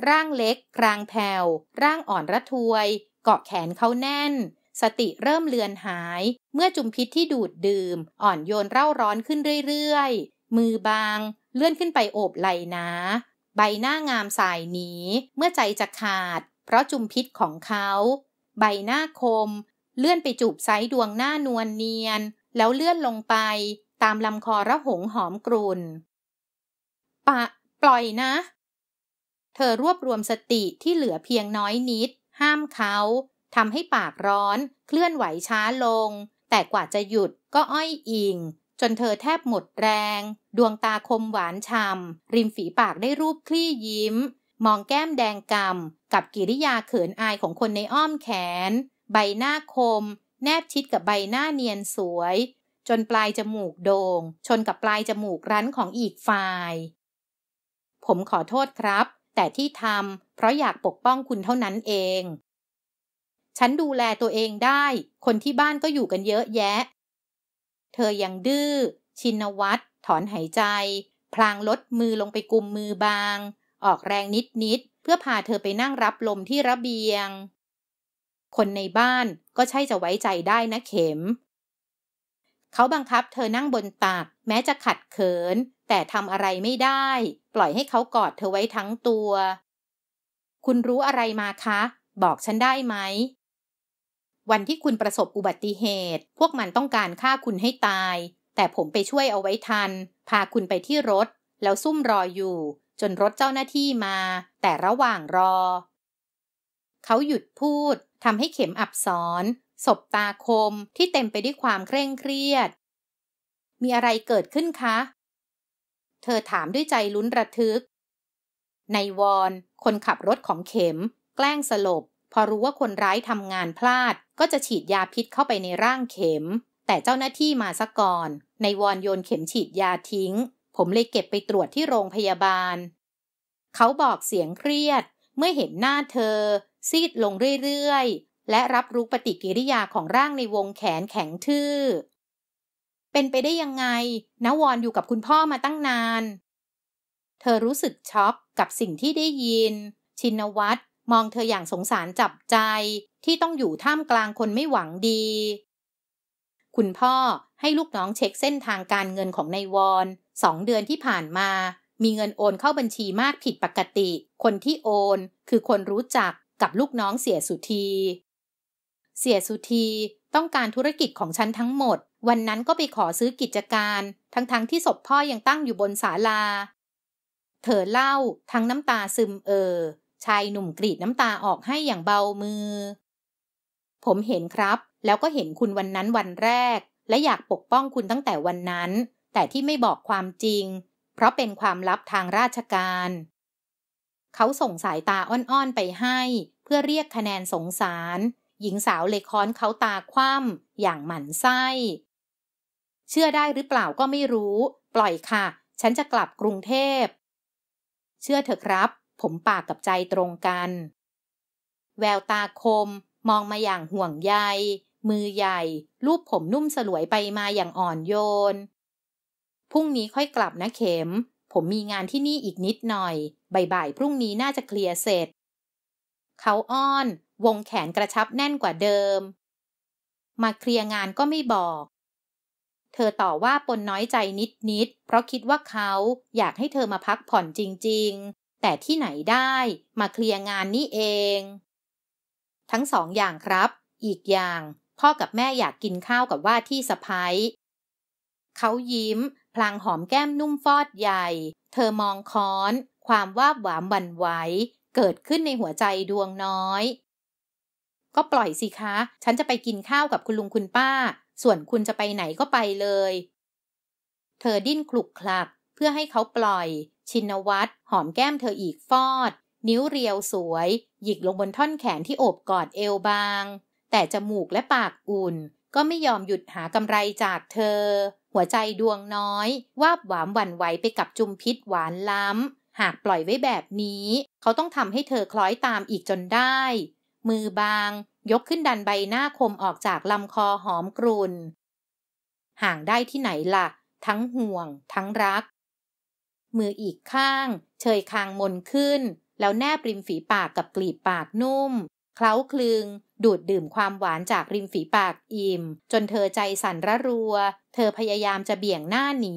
ร่างเล็กกลางแผ่วร่างอ่อนระทวย เกาะแขนเขาแน่น สติเริ่มเลือนหาย เมื่อจุมพิษที่ดูดดื่ม อ่อนโยนเร่าร้อนขึ้นเรื่อยๆมือบาง เลื่อนขึ้นไปโอบไหลนาใบหน้างามสายหนีเมื่อใจจะขาด เพราะจุมพิษของเขา ใบหน้าคม เลื่อนไปจูบไซดวงหน้านวลเนียน แล้วเลื่อนลงไป ตามลำคอระหงหอมกรุ่น ปะ ปล่อยนะธอรวบรวมสติที่เหลือเพียงน้อยนิด ห้ามเขาทำให้ปากร้อน เคลื่อนไหวช้าลง แต่กว่าจะหยุดก็อ้อยอิง จนเธอแทบหมดแรง ดวงตาคมหวานชำ่ำริมฝีปากได้รูปคลี่ยิ้ม มองแก้มแดงกำำกับกิริยาเขินอายของคนในอ้อมแขน ใบหน้าคม แนบชิดกับใบหน้าเนียนสวย จนปลายจมูกโดง่งชนกับปลายจมูกรั้นของอีกฝ่าย ผมขอโทษครับแต่ที่ทำเพราะอยากปกป้องคุณเท่านั้นเอง ฉันดูแลตัวเองได้ คนที่บ้านก็อยู่กันเยอะแยะ เธอยังดื้อ ชินวัตรถอนหายใจ พลางลดมือลงไปกุมมือบาง ออกแรงนิดนิด เพื่อพาเธอไปนั่งรับลมที่ระเบียง คนในบ้านก็ใช่จะไว้ใจได้นะเข็ม เขาบังคับเธอนั่งบนตักแม้จะขัดเขินแต่ทำอะไรไม่ได้ ปล่อยให้เขากอดเธอไว้ทั้งตัว คุณรู้อะไรมาคะ บอกฉันได้ไหม วันที่คุณประสบอุบัติเหตุ พวกมันต้องการฆ่าคุณให้ตาย แต่ผมไปช่วยเอาไว้ทัน พาคุณไปที่รถ แล้วซุ่มรออยู่ จนรถเจ้าหน้าที่มา แต่ระหว่างรอ เขาหยุดพูดทำให้เข็มอับสอนศบตาคม ที่เต็มไปด้วยความเคร่งเครียด มีอะไรเกิดขึ้นคะเธอถามด้วยใจลุ้นระทึกนายวอนคนขับรถของเข็ม แกล้งสลบ พอรู้ว่าคนร้ายทำงานพลาด ก็จะฉีดยาพิษเข้าไปในร่างเข็ม แต่เจ้าหน้าที่มาซะก่อนนายวอนโยนเข็มฉีดยาทิ้ง ผมเลยเก็บไปตรวจที่โรงพยาบาล เขาบอกเสียงเครียด เมื่อเห็นหน้าเธอ ซีดลงเรื่อยๆ และรับรู้ปฏิกิริยาของร่างในวงแขนแข็งทื่อเป็นไปได้ยังไงนวอนอยู่กับคุณพ่อมาตั้งนาน เธอรู้สึกช็อกกับสิ่งที่ได้ยิน ชินวัตร มองเธออย่างสงสารจับใจที่ต้องอยู่ท่ามกลางคนไม่หวังดี คุณพ่อให้ลูกน้องเช็คเส้นทางการเงินของนายวอนสองเดือนที่ผ่านมา มีเงินโอนเข้าบัญชีมากผิดปกติ คนที่โอนคือคนรู้จักกับลูกน้องเสียสุธีเสียสุธีต้องการธุรกิจของฉันทั้งหมดวันนั้นก็ไปขอซื้อกิจการ ทั้งๆทที่ศพพ่อยังตั้งอยู่บนศาลา เธอเล่าทั้งน้ำตาซึมเออ ชายหนุ่มกรีดน้ำตาออกให้อย่างเบามือ ผมเห็นครับ แล้วก็เห็นคุณวันนั้นวันแรก และอยากปกป้องคุณตั้งแต่วันนั้น แต่ที่ไม่บอกความจริง เพราะเป็นความลับทางราชการ เขาส่งสายตาอ้อนๆไปให้ เพื่อเรียกคะแนนสงสาร หญิงสาวเลยค้อนเขาตาคว่ำอย่างหมันไส้เชื่อได้หรือเปล่าก็ไม่รู้ ปล่อยค่ะ ฉันจะกลับกรุงเทพเชื่อเถอะครับ ผมปากกับใจตรงกัน แววตาคมมองมาอย่างห่วงใยมือใหญ่รูปผมนุ่มสลวยไปมาอย่างอ่อนโยนพรุ่งนี้ค่อยกลับนะเข็มผมมีงานที่นี่อีกนิดหน่อยบ่ายๆพรุ่งนี้น่าจะเคลียร์เสร็จ เขาอ้อน วงแขนกระชับแน่นกว่าเดิมมาเคลียร์งานก็ไม่บอกเธอต่อว่าปนน้อยใจนิด ๆ เพราะคิดว่าเขาอยากให้เธอมาพักผ่อนจริง ๆ แต่ที่ไหนได้มาเคลียร์งานนี่เอง ทั้งสองอย่างครับ อีกอย่างพ่อกับแม่อยากกินข้าวกับว่าที่สะพ้ายเขายิ้ม พลางหอมแก้มนุ่มฟอดใหญ่ เธอมองค้อนความว่าหวามบันไหวเกิดขึ้นในหัวใจดวงน้อย ก็ปล่อยสิคะ ฉันจะไปกินข้าวกับคุณลุงคุณป้าส่วนคุณจะไปไหนก็ไปเลย เธอดิ้นคลุกคลัก เพื่อให้เขาปล่อย ชินวัตรหอมแก้มเธออีกฟอด นิ้วเรียวสวย หยิกลงบนท่อนแขนที่โอบกอดเอวบาง แต่จมูกและปากอุ่น ก็ไม่ยอมหยุดหากำไรจากเธอ หัวใจดวงน้อยวาบหวามหวั่นไหวไปกับจุมพิษหวานล้ำ หากปล่อยไว้แบบนี้ เขาต้องทำให้เธอคล้อยตามอีกจนได้ มือบางยกขึ้นดันใบหน้าคมออกจากลำคอหอมกรุนห่างได้ที่ไหนละ่ะ ทั้งห่วงทั้งรัก มืออีกข้างเชยคางมนขึ้น แล้วแนบริมฝีปากกับกลีบปากนุ่ม เคล้าคลึง ดูดดื่มความหวานจากริมฝีปากอิ่ม จนเธอใจสั่นระรัว เธอพยายามจะเบี่ยงหน้าหนี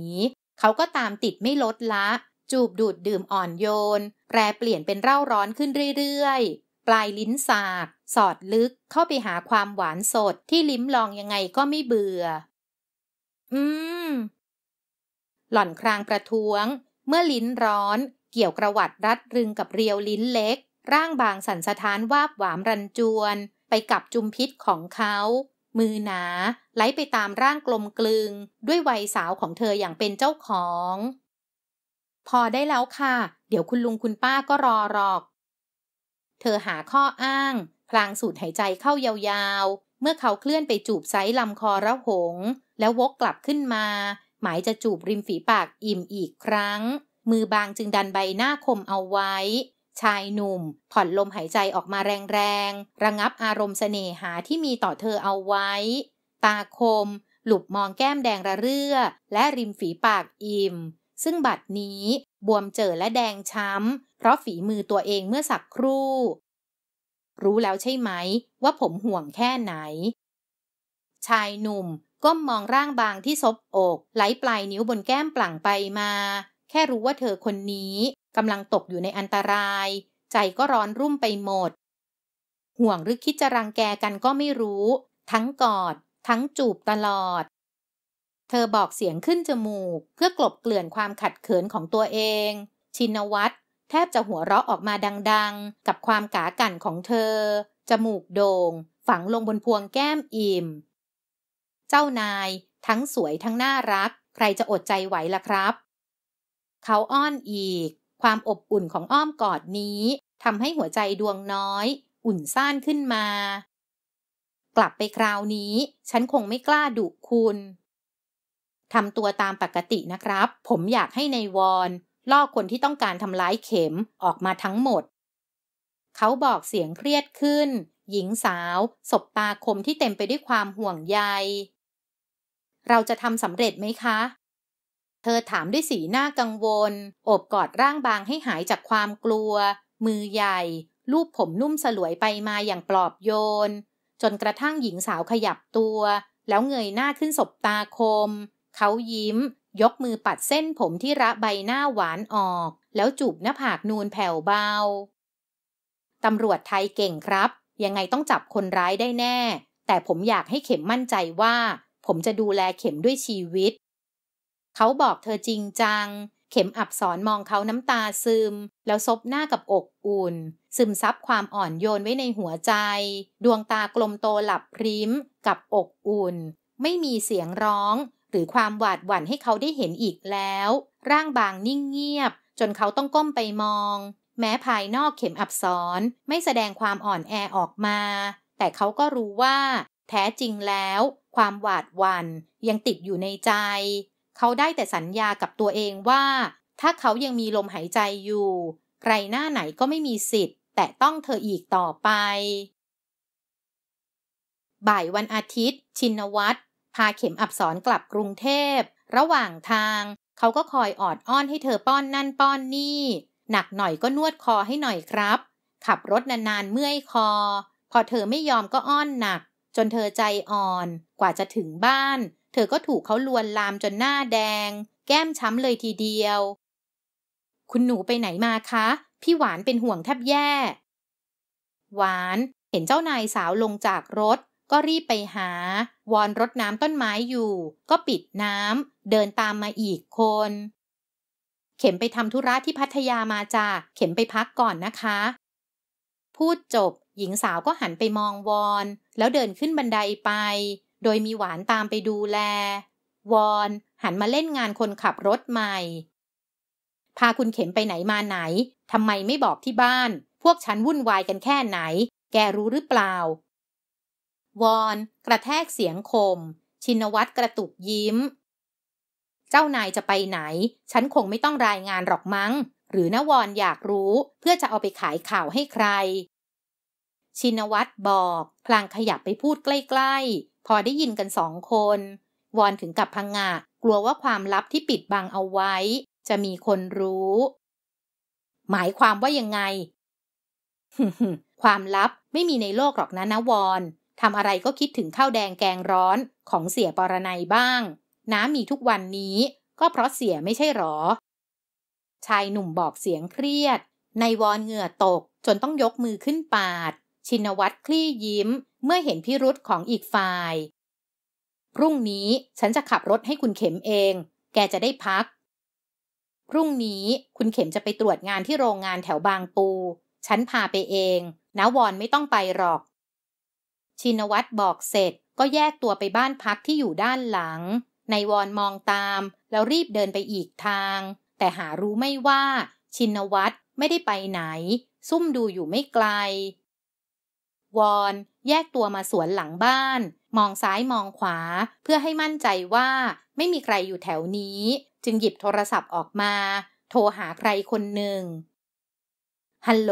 เขาก็ตามติดไม่ลดละ จูบดูดดื่มอ่อนโยน แปรเปลี่ยนเป็นเร่าร้อนขึ้นเรื่อยๆปลายลิ้นสากสอดลึกเข้าไปหาความหวานสดที่ลิ้มลองยังไงก็ไม่เบื่อ อืม หล่อนครางประท้วง เมื่อลิ้นร้อน เกี่ยวกระวัดรัดรึงกับเรียวลิ้นเล็ก ร่างบางสันส้านวาบหวามรันจวน ไปกับจุมพิษของเขา มือหนาไหลไปตามร่างกลมกลึง ด้วยวัยสาวของเธออย่างเป็นเจ้าของ พอได้แล้วค่ะ เดี๋ยวคุณลุงคุณป้าก็รอหรอกเธอหาข้ออ้างพลางสูดหายใจเข้ายาวๆ เมื่อเขาเคลื่อนไปจูบไซลำคอระหง แล้ววกกลับขึ้นมา หมายจะจูบริมฝีปากอิ่มอีกครั้ง มือบางจึงดันใบหน้าคมเอาไว้ ชายหนุ่ม ผ่อนลมหายใจออกมาแรงๆระงับอารมณ์เสน่หาที่มีต่อเธอเอาไว้ ตาคม หลุบมองแก้มแดงระเรื่อ และริมฝีปากอิ่มซึ่งบัดนี้บวมเจอและแดงช้ำเพราะฝีมือตัวเองเมื่อสักครู่ รู้แล้วใช่ไหม ว่าผมห่วงแค่ไหน ชายหนุ่มก้มมองร่างบางที่ซบอกไหลปลายนิ้วบนแก้มปลั่งไปมา แค่รู้ว่าเธอคนนี้กำลังตกอยู่ในอันตราย ใจก็ร้อนรุ่มไปหมด ห่วงหรือคิดจะรังแกกันก็ไม่รู้ ทั้งกอด ทั้งจูบตลอดเธอบอกเสียงขึ้นจมูกเพื่อกลบเกลื่อนความขัดเขินของตัวเอง ชินวัตรแทบจะหัวเราะออกมาดังๆ กับความกากันของเธอ จมูกโดง่ง ฝังลงบนพวงแก้มอิ่ม เจ้านายทั้งสวยทั้งน่ารักใครจะอดใจไหวล่ะครับ เขาอ้อนอีก ความอบอุ่นของอ้อมกอดนี้ทำให้หัวใจดวงน้อย อุ่นซ่านขึ้นมา กลับไปคราวนี้ฉันคงไม่กล้าดุคุณทำตัวตามปกตินะครับ ผมอยากให้ในวอนล่อคนที่ต้องการทำร้ายเข็มออกมาทั้งหมด เขาบอกเสียงเครียดขึ้น หญิงสาว สบตาคมที่เต็มไปด้วยความห่วงใยเราจะทำสำเร็จไหมคะ เธอถามด้วยสีหน้ากังวล อบกอดร่างบางให้หายจากความกลัว มือใหญ่ลูบผมนุ่มสลวยไปมาอย่างปลอบโยน จนกระทั่งหญิงสาวขยับตัว แล้วเงยหน้าขึ้นสบตาคมเขายิ้ม ยกมือปัดเส้นผมที่ระใบหน้าหวานออก แล้วจูบหน้าผากนูนแผ่วเบาตำรวจไทยเก่งครับ ยังไงต้องจับคนร้ายได้แน่ แต่ผมอยากให้เข็มมั่นใจว่า ผมจะดูแลเข็มด้วยชีวิต เขาบอกเธอจริงจัง เข็มอับสอนมองเขาน้ำตาซึม แล้วซบหน้ากับอกอุ่น ซึมซับความอ่อนโยนไว้ในหัวใจ ดวงตากลมโตหลับพริ้มกับอกอุ่น ไม่มีเสียงร้องหรือความหวาดหวั่นให้เขาได้เห็นอีกแล้ว ร่างบางนิ่งเงียบ จนเขาต้องก้มไปมอง แม้ภายนอกเข็มอับซรอนไม่แสดงความอ่อนแอออกมา แต่เขาก็รู้ว่า แท้จริงแล้ว ความหวาดหวั่นยังติดอยู่ในใจ เขาได้แต่สัญญากับตัวเองว่า ถ้าเขายังมีลมหายใจอยู่ ใครหน้าไหนก็ไม่มีสิทธิ์แต่ต้องเธออีกต่อไป บ่ายวันอาทิตย์ ชินวัตรพาเข็มอับสรกลับกรุงเทพระหว่างทางเขาก็คอยออดอ้อนให้เธอป้อนนั่นป้อนนี่ หนักหน่อยก็นวดคอให้หน่อยครับ ขับรถนานๆเมื่อยคอ พอเธอไม่ยอมก็อ้อนหนัก จนเธอใจอ่อน กว่าจะถึงบ้าน เธอก็ถูกเขาลวนลามจนหน้าแดง แก้มช้ำเลยทีเดียว คุณหนูไปไหนมาคะ พี่หวานเป็นห่วงแทบแย่ หวานเห็นเจ้านายสาวลงจากรถก็รีบไปหาวอนรดน้ำต้นไม้อยู่ ก็ปิดน้ำเดินตามมาอีกคน เข็มไปทำธุระที่พัทยามาจ้าเข็มไปพักก่อนนะคะ พูดจบหญิงสาวก็หันไปมองวอนแล้วเดินขึ้นบันไดไปโดยมีหวานตามไปดูแลวอนหันมาเล่นงานคนขับรถใหม่ พาคุณเข็มไปไหนมาไหนทำไมไม่บอกที่บ้าน พวกฉันวุ่นวายกันแค่ไหนแกรู้หรือเปล่าวอนกระแทกเสียงคม ชินวัตรกระตุกยิ้ม เจ้านายจะไปไหน ฉันคงไม่ต้องรายงานหรอกมั้ง หรือนวอนอยากรู้ เพื่อจะเอาไปขายข่าวให้ใคร ชินวัตรบอก พลางขยับไปพูดใกล้ๆ พอได้ยินกันสองคน วอนถึงกับพังงะกลัวว่าความลับที่ปิดบังเอาไว้ จะมีคนรู้ หมายความว่ายังไงความลับไม่มีในโลกหรอกนะนะวอนทำอะไรก็คิดถึงข้าวแดงแกงร้อนของเสียปรนัยบ้าง น้ำมีทุกวันนี้ก็เพราะเสียไม่ใช่หรอ ชายหนุ่มบอกเสียงเครียด ในวอนเหงื่อตกจนต้องยกมือขึ้นปาด ชินวัตรคลี่ยิ้ม เมื่อเห็นพิรุษของอีกฝ่าย พรุ่งนี้ฉันจะขับรถให้คุณเข็มเอง แกจะได้พัก พรุ่งนี้คุณเข็มจะไปตรวจงานที่โรงงานแถวบางปู ฉันพาไปเองนะวอนไม่ต้องไปหรอกชินวัตรบอกเสร็จก็แยกตัวไปบ้านพักที่อยู่ด้านหลังนายวอนมองตามแล้วรีบเดินไปอีกทาง แต่หารู้ไม่ว่า ชินวัตรไม่ได้ไปไหน ซุ่มดูอยู่ไม่ไกล วอน แยกตัวมาสวนหลังบ้าน มองซ้ายมองขวา เพื่อให้มั่นใจว่าไม่มีใครอยู่แถวนี้ จึงหยิบโทรศัพท์ออกมา โทรหาใครคนหนึ่ง ฮัลโหล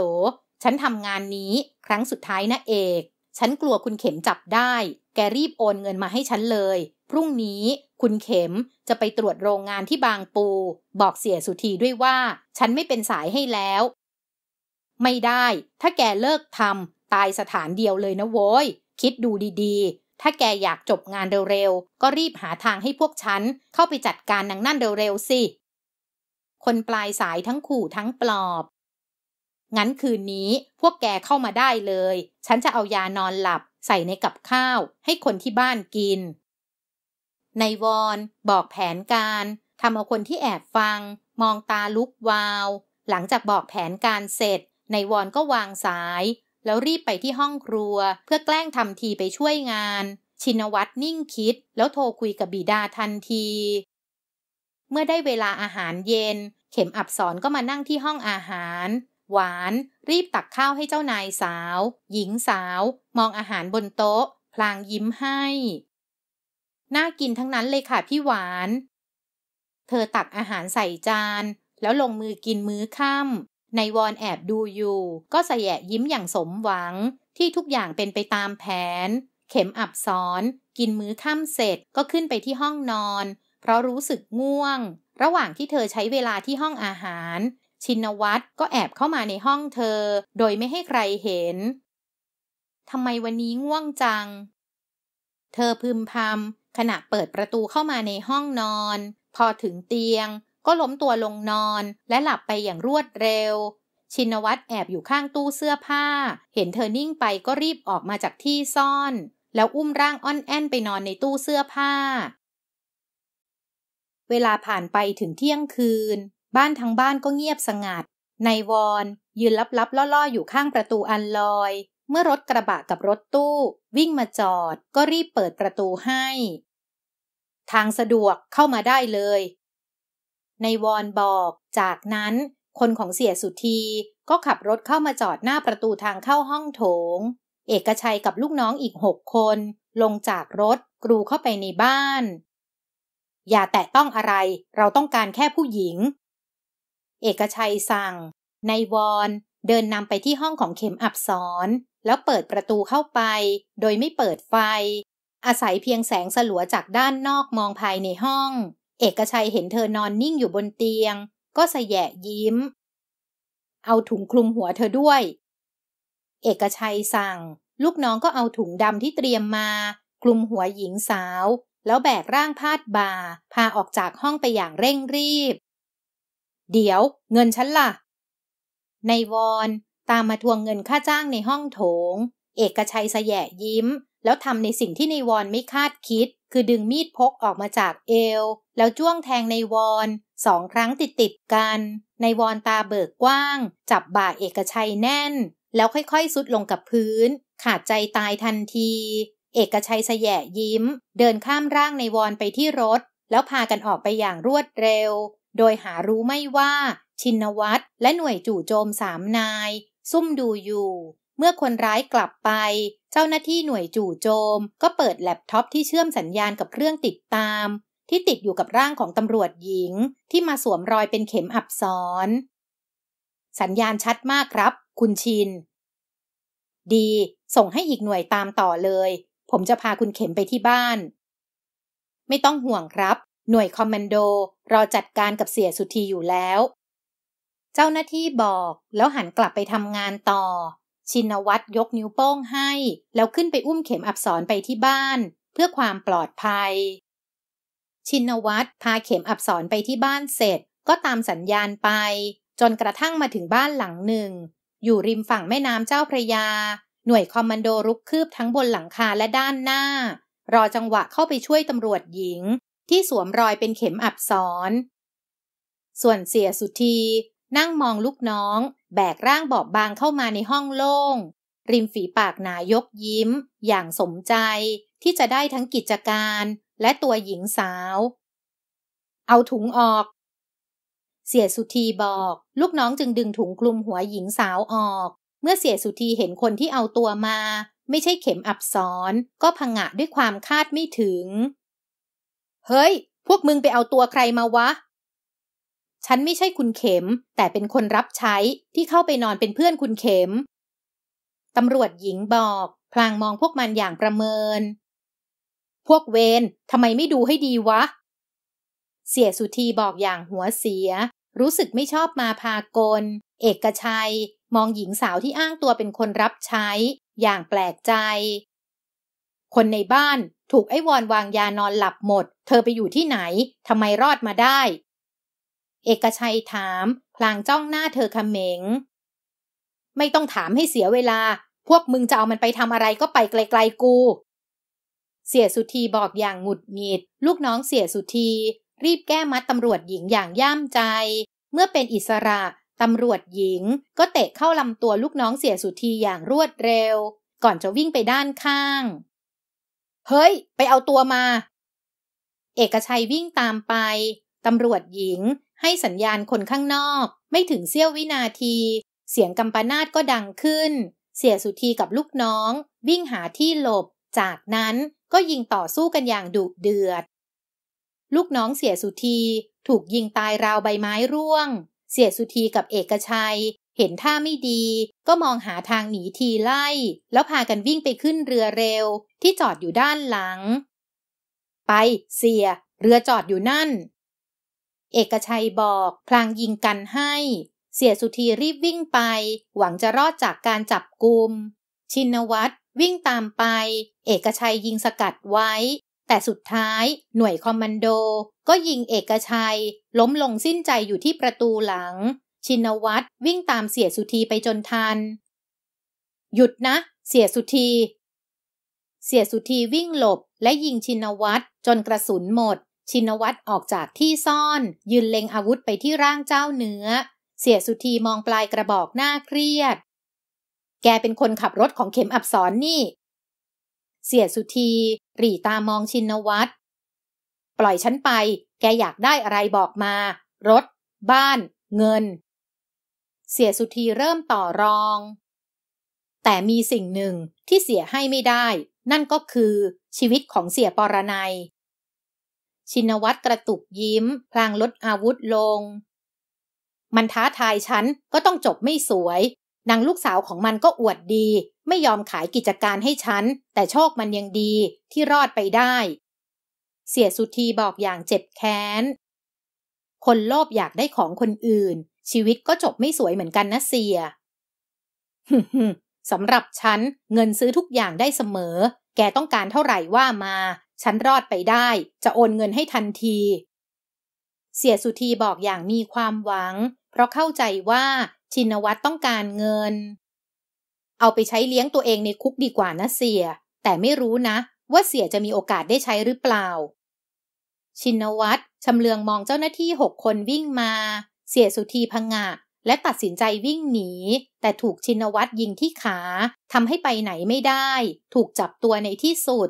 ฉันทำงานนี้ครั้งสุดท้ายนะเอกฉันกลัวคุณเข็มจับได้ แกรีบโอนเงินมาให้ฉันเลย พรุ่งนี้คุณเข็มจะไปตรวจโรงงานที่บางปู บอกเสียสุธีด้วยว่าฉันไม่เป็นสายให้แล้ว ไม่ได้ ถ้าแกเลิกทำตายสถานเดียวเลยนะโว้ย คิดดูดีๆ ถ้าแกอยากจบงานเร็วๆ ก็รีบหาทางให้พวกฉันเข้าไปจัดการนางนั่นเร็วๆสิ คนปลายสายทั้งขู่ทั้งปลอบงั้นคืนนี้พวกแกเข้ามาได้เลย ฉันจะเอายานอนหลับใส่ในกับข้าว ให้คนที่บ้านกินนายวอนบอกแผนการทำเอาคนที่แอบฟังมองตาลุกวาว หลังจากบอกแผนการเสร็จนายวอนก็วางสายแล้วรีบไปที่ห้องครัว เพื่อแกล้งทำทีไปช่วยงาน ชินวัตรนิ่งคิด แล้วโทรคุยกับบิดาทันที เมื่อได้เวลาอาหารเย็นเข็มอับสอนก็มานั่งที่ห้องอาหารหวานรีบตักข้าวให้เจ้านายสาว หญิงสาว มองอาหารบนโต๊ะ พลางยิ้มให้ น่ากินทั้งนั้นเลยค่ะ พี่หวาน เธอตักอาหารใส่จาน แล้วลงมือกินมื้อค่ำานวอนแอบดูอยู่ ก็แสยะยิ้มอย่างสมหวัง ที่ทุกอย่างเป็นไปตามแผน เข็มอับสอนกินมื้อค่ำเสร็จก็ขึ้นไปที่ห้องนอน เพราะรู้สึกง่วง ระหว่างที่เธอใช้เวลาที่ห้องอาหารชินวัตรก็แอบเข้ามาในห้องเธอ โดยไม่ให้ใครเห็น ทำไมวันนี้ง่วงจัง เธอพึมพำขณะเปิดประตูเข้ามาในห้องนอน พอถึงเตียง ก็ล้มตัวลงนอนและหลับไปอย่างรวดเร็ว ชินวัตรแอบอยู่ข้างตู้เสื้อผ้า เห็นเธอนิ่งไปก็รีบออกมาจากที่ซ่อน แล้วอุ้มร่างอ้อนแอนไปนอนในตู้เสื้อผ้า เวลาผ่านไปถึงเที่ยงคืนบ้านทั้งบ้านก็เงียบสงัดนายวอนยืนลับๆล่อๆ อยู่ข้างประตูอันลอย เมื่อรถกระบะกับรถตู้ วิ่งมาจอดก็รีบเปิดประตูให้ ทางสะดวกเข้ามาได้เลย นายวอนบอก จากนั้นคนของเสียสุธีก็ขับรถเข้ามาจอดหน้าประตูทางเข้าห้องโถง เอกชัยกับลูกน้องอีกหกคน ลงจากรถกรูเข้าไปในบ้าน อย่าแตะต้องอะไรเราต้องการแค่ผู้หญิงเอกชัยสั่งนายวอนเดินนำไปที่ห้องของเข็มอับสอนแล้วเปิดประตูเข้าไป โดยไม่เปิดไฟ อาศัยเพียงแสงสลัวจากด้านนอกมองภายในห้อง เอกชัยเห็นเธอนอนนิ่งอยู่บนเตียง ก็สแยะยิ้ม เอาถุงคลุมหัวเธอด้วย เอกชัยสั่ง ลูกน้องก็เอาถุงดำที่เตรียมมาคลุมหัวหญิงสาว แล้วแบกร่างพาดบ่าพาออกจากห้องไปอย่างเร่งรีบเดี๋ยว เงินฉันล่ะ นายวอนตามมาทวงเงินค่าจ้างในห้องโถง เอกชัยแสยะยิ้ม แล้วทำในสิ่งที่นายวอนไม่คาดคิด คือดึงมีดพกออกมาจากเอว แล้วจ้วงแทงนายวอนสองครั้งติดติดกันนายวอนตาเบิกกว้าง จับบ่าเอกชัยแน่น แล้วค่อยๆสุดลงกับพื้น ขาดใจตายทันที เอกชัยแสยะยิ้ม เดินข้ามร่างนายวอนไปที่รถ แล้วพากันออกไปอย่างรวดเร็วโดยหารู้ไม่ว่า ชินวัตรและหน่วยจู่โจมสามนาย ซุ่มดูอยู่ เมื่อคนร้ายกลับไป เจ้าหน้าที่หน่วยจู่โจม ก็เปิดแล็ปท็อปที่เชื่อมสัญญาณกับเครื่องติดตาม ที่ติดอยู่กับร่างของตำรวจหญิง ที่มาสวมรอยเป็นเข็มอับซอน สัญญาณชัดมากครับ คุณชิน ดี ส่งให้อีกหน่วยตามต่อเลย ผมจะพาคุณเข็มไปที่บ้าน ไม่ต้องห่วงครับหน่วยคอมมานโด รอจัดการกับเสียสุธีอยู่แล้ว เจ้าหน้าที่บอก แล้วหันกลับไปทำงานต่อ ชินวัตรยกนิ้วโป้งให้ แล้วขึ้นไปอุ้มเข็มอับสรไปที่บ้าน เพื่อความปลอดภัย ชินวัตรพาเข็มอับสรไปที่บ้านเสร็จ ก็ตามสัญญาณไป จนกระทั่งมาถึงบ้านหลังหนึ่งอยู่ริมฝั่งแม่น้ำเจ้าพระยา หน่วยคอมมานโดรุกคืบทั้งบนหลังคาและด้านหน้า รอจังหวะเข้าไปช่วยตำรวจหญิงที่สวมรอยเป็นเข็มอับซ้อนส่วนเสียสุธีนั่งมองลูกน้องแบกร่างบอบบางเข้ามาในห้องโล่งริมฝีปากนายกยิ้มอย่างสมใจที่จะได้ทั้งกิจการและตัวหญิงสาว เอาถุงออก เสียสุธีบอก ลูกน้องจึงดึงถุงคลุมหัวหญิงสาวออก เมื่อเสียสุธีเห็นคนที่เอาตัวมา ไม่ใช่เข็มอับซ้อนก็พังะด้วยความคาดไม่ถึงเฮ้ย พวกมึงไปเอาตัวใครมาวะ ฉันไม่ใช่คุณเข็ม แต่เป็นคนรับใช้ที่เข้าไปนอนเป็นเพื่อนคุณเข็ม ตำรวจหญิงบอก พลางมองพวกมันอย่างประเมิน พวกเวนทำไมไม่ดูให้ดีวะ เสียสุธีบอกอย่างหัวเสีย รู้สึกไม่ชอบมาพากลเอกชัย มองหญิงสาวที่อ้างตัวเป็นคนรับใช้ อย่างแปลกใจ คนในบ้านถูกไอ้วอนวางยานอนหลับหมด เธอไปอยู่ที่ไหนทำไมรอดมาได้ เอกชัยถาม พลางจ้องหน้าเธอขเขมงไม่ต้องถามให้เสียเวลา พวกมึงจะเอามันไปทำอะไรก็ไปไกลๆกู เสียสุธีบอกอย่างหงุดหงิดลูกน้องเสียสุธีรีบแก้มัดตำรวจหญิงอย่างย่ามใจ เมื่อเป็นอิสระตำรวจหญิง ก็เตะเข้าลำตัวลูกน้องเสียสุธีอย่างรวดเร็ว ก่อนจะวิ่งไปด้านข้างเฮ้ย ไปเอาตัวมา เอกชัยวิ่งตามไป ตำรวจหญิง ให้สัญญาณคนข้างนอก ไม่ถึงเสี้ยววินาที เสียงกำปนาตก็ดังขึ้น เสียสุธีกับลูกน้อง วิ่งหาที่หลบ จากนั้นก็ยิงต่อสู้กันอย่างดุเดือด ลูกน้องเสียสุธีถูกยิงตายราวใบไม้ร่วง เสียสุธีกับเอกชัยเห็นท่าไม่ดีก็มองหาทางหนีทีไล่ แล้วพากันวิ่งไปขึ้นเรือเร็วที่จอดอยู่ด้านหลัง ไปเสียเรือจอดอยู่นั่น เอกชัยบอก พลางยิงกันให้ เสียสุธีรีบวิ่งไป หวังจะรอดจากการจับกุม ชินวัตร วิ่งตามไป เอกชัยยิงสกัดไว้ แต่สุดท้ายหน่วยคอมมานโด ก็ยิงเอกชัย ล้มลงสิ้นใจอยู่ที่ประตูหลังชินวัตรวิ่งตามเสียสุธี ไปจนทัน หยุดนะ เสียสุธี เสียสุธี วิ่งหลบและยิงชินวัตรจนกระสุนหมด ชินวัตรออกจากที่ซ่อน ยืนเล็งอาวุธไปที่ร่างเจ้าเนื้อเสียสุธี มองปลายกระบอกหน้าเครียด แกเป็นคนขับรถของเข็มอับสอนนี่ เสียสุธีหรีตามองชินวัตรปล่อยฉันไป แกอยากได้อะไรบอกมา รถ บ้าน เงินเสียสุธีเริ่มต่อรอง แต่มีสิ่งหนึ่งที่เสียให้ไม่ได้ นั่นก็คือชีวิตของเสียปรนัย ชินวัตรกระตุกยิ้มพลางลดอาวุธลง มันท้าทายฉันก็ต้องจบไม่สวย นางลูกสาวของมันก็อวดดี ไม่ยอมขายกิจการให้ฉัน แต่โชคมันยังดีที่รอดไปได้ เสียสุธีบอกอย่างเจ็บแค้น คนโลภอยากได้ของคนอื่นชีวิตก็จบไม่สวยเหมือนกันนะเสียสำหรับฉันเงินซื้อทุกอย่างได้เสมอ แกต้องการเท่าไหร่ว่ามา ฉันรอดไปได้จะโอนเงินให้ทันที เสียสุธีบอกอย่างมีความหวัง เพราะเข้าใจว่าชินวัตรต้องการเงิน เอาไปใช้เลี้ยงตัวเองในคุกดีกว่านะเสีย แต่ไม่รู้นะว่าเสียจะมีโอกาสได้ใช้หรือเปล่า ชินวัตรชำเลืองมองเจ้าหน้าที่หกคนวิ่งมาเสียสุธีพังงะ และตัดสินใจวิ่งหนี แต่ถูกชินวัตรยิงที่ขาทำให้ไปไหนไม่ได้ ถูกจับตัวในที่สุด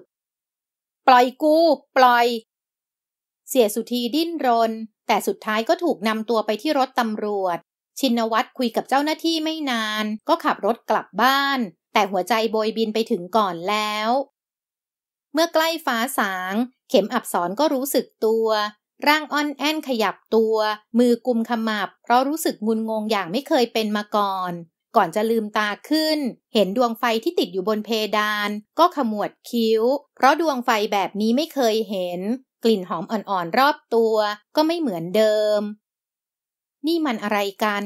ปล่อยกูปล่อย เสียสุธีดิ้นรน แต่สุดท้ายก็ถูกนำตัวไปที่รถตำรวจ ชินวัตรคุยกับเจ้าหน้าที่ไม่นาน ก็ขับรถกลับบ้าน แต่หัวใจโบยบินไปถึงก่อนแล้ว เมื่อใกล้ฟ้าสาง เข็มอับสรก็รู้สึกตัวร่างอ่อนแอนขยับตัว มือกุมขมับ เพราะรู้สึกงุนงงอย่างไม่เคยเป็นมาก่อน ก่อนจะลืมตาขึ้น เห็นดวงไฟที่ติดอยู่บนเพดาน ก็ขมวดคิ้ว เพราะดวงไฟแบบนี้ไม่เคยเห็น กลิ่นหอมอ่อนๆ รอบตัวก็ไม่เหมือนเดิม นี่มันอะไรกัน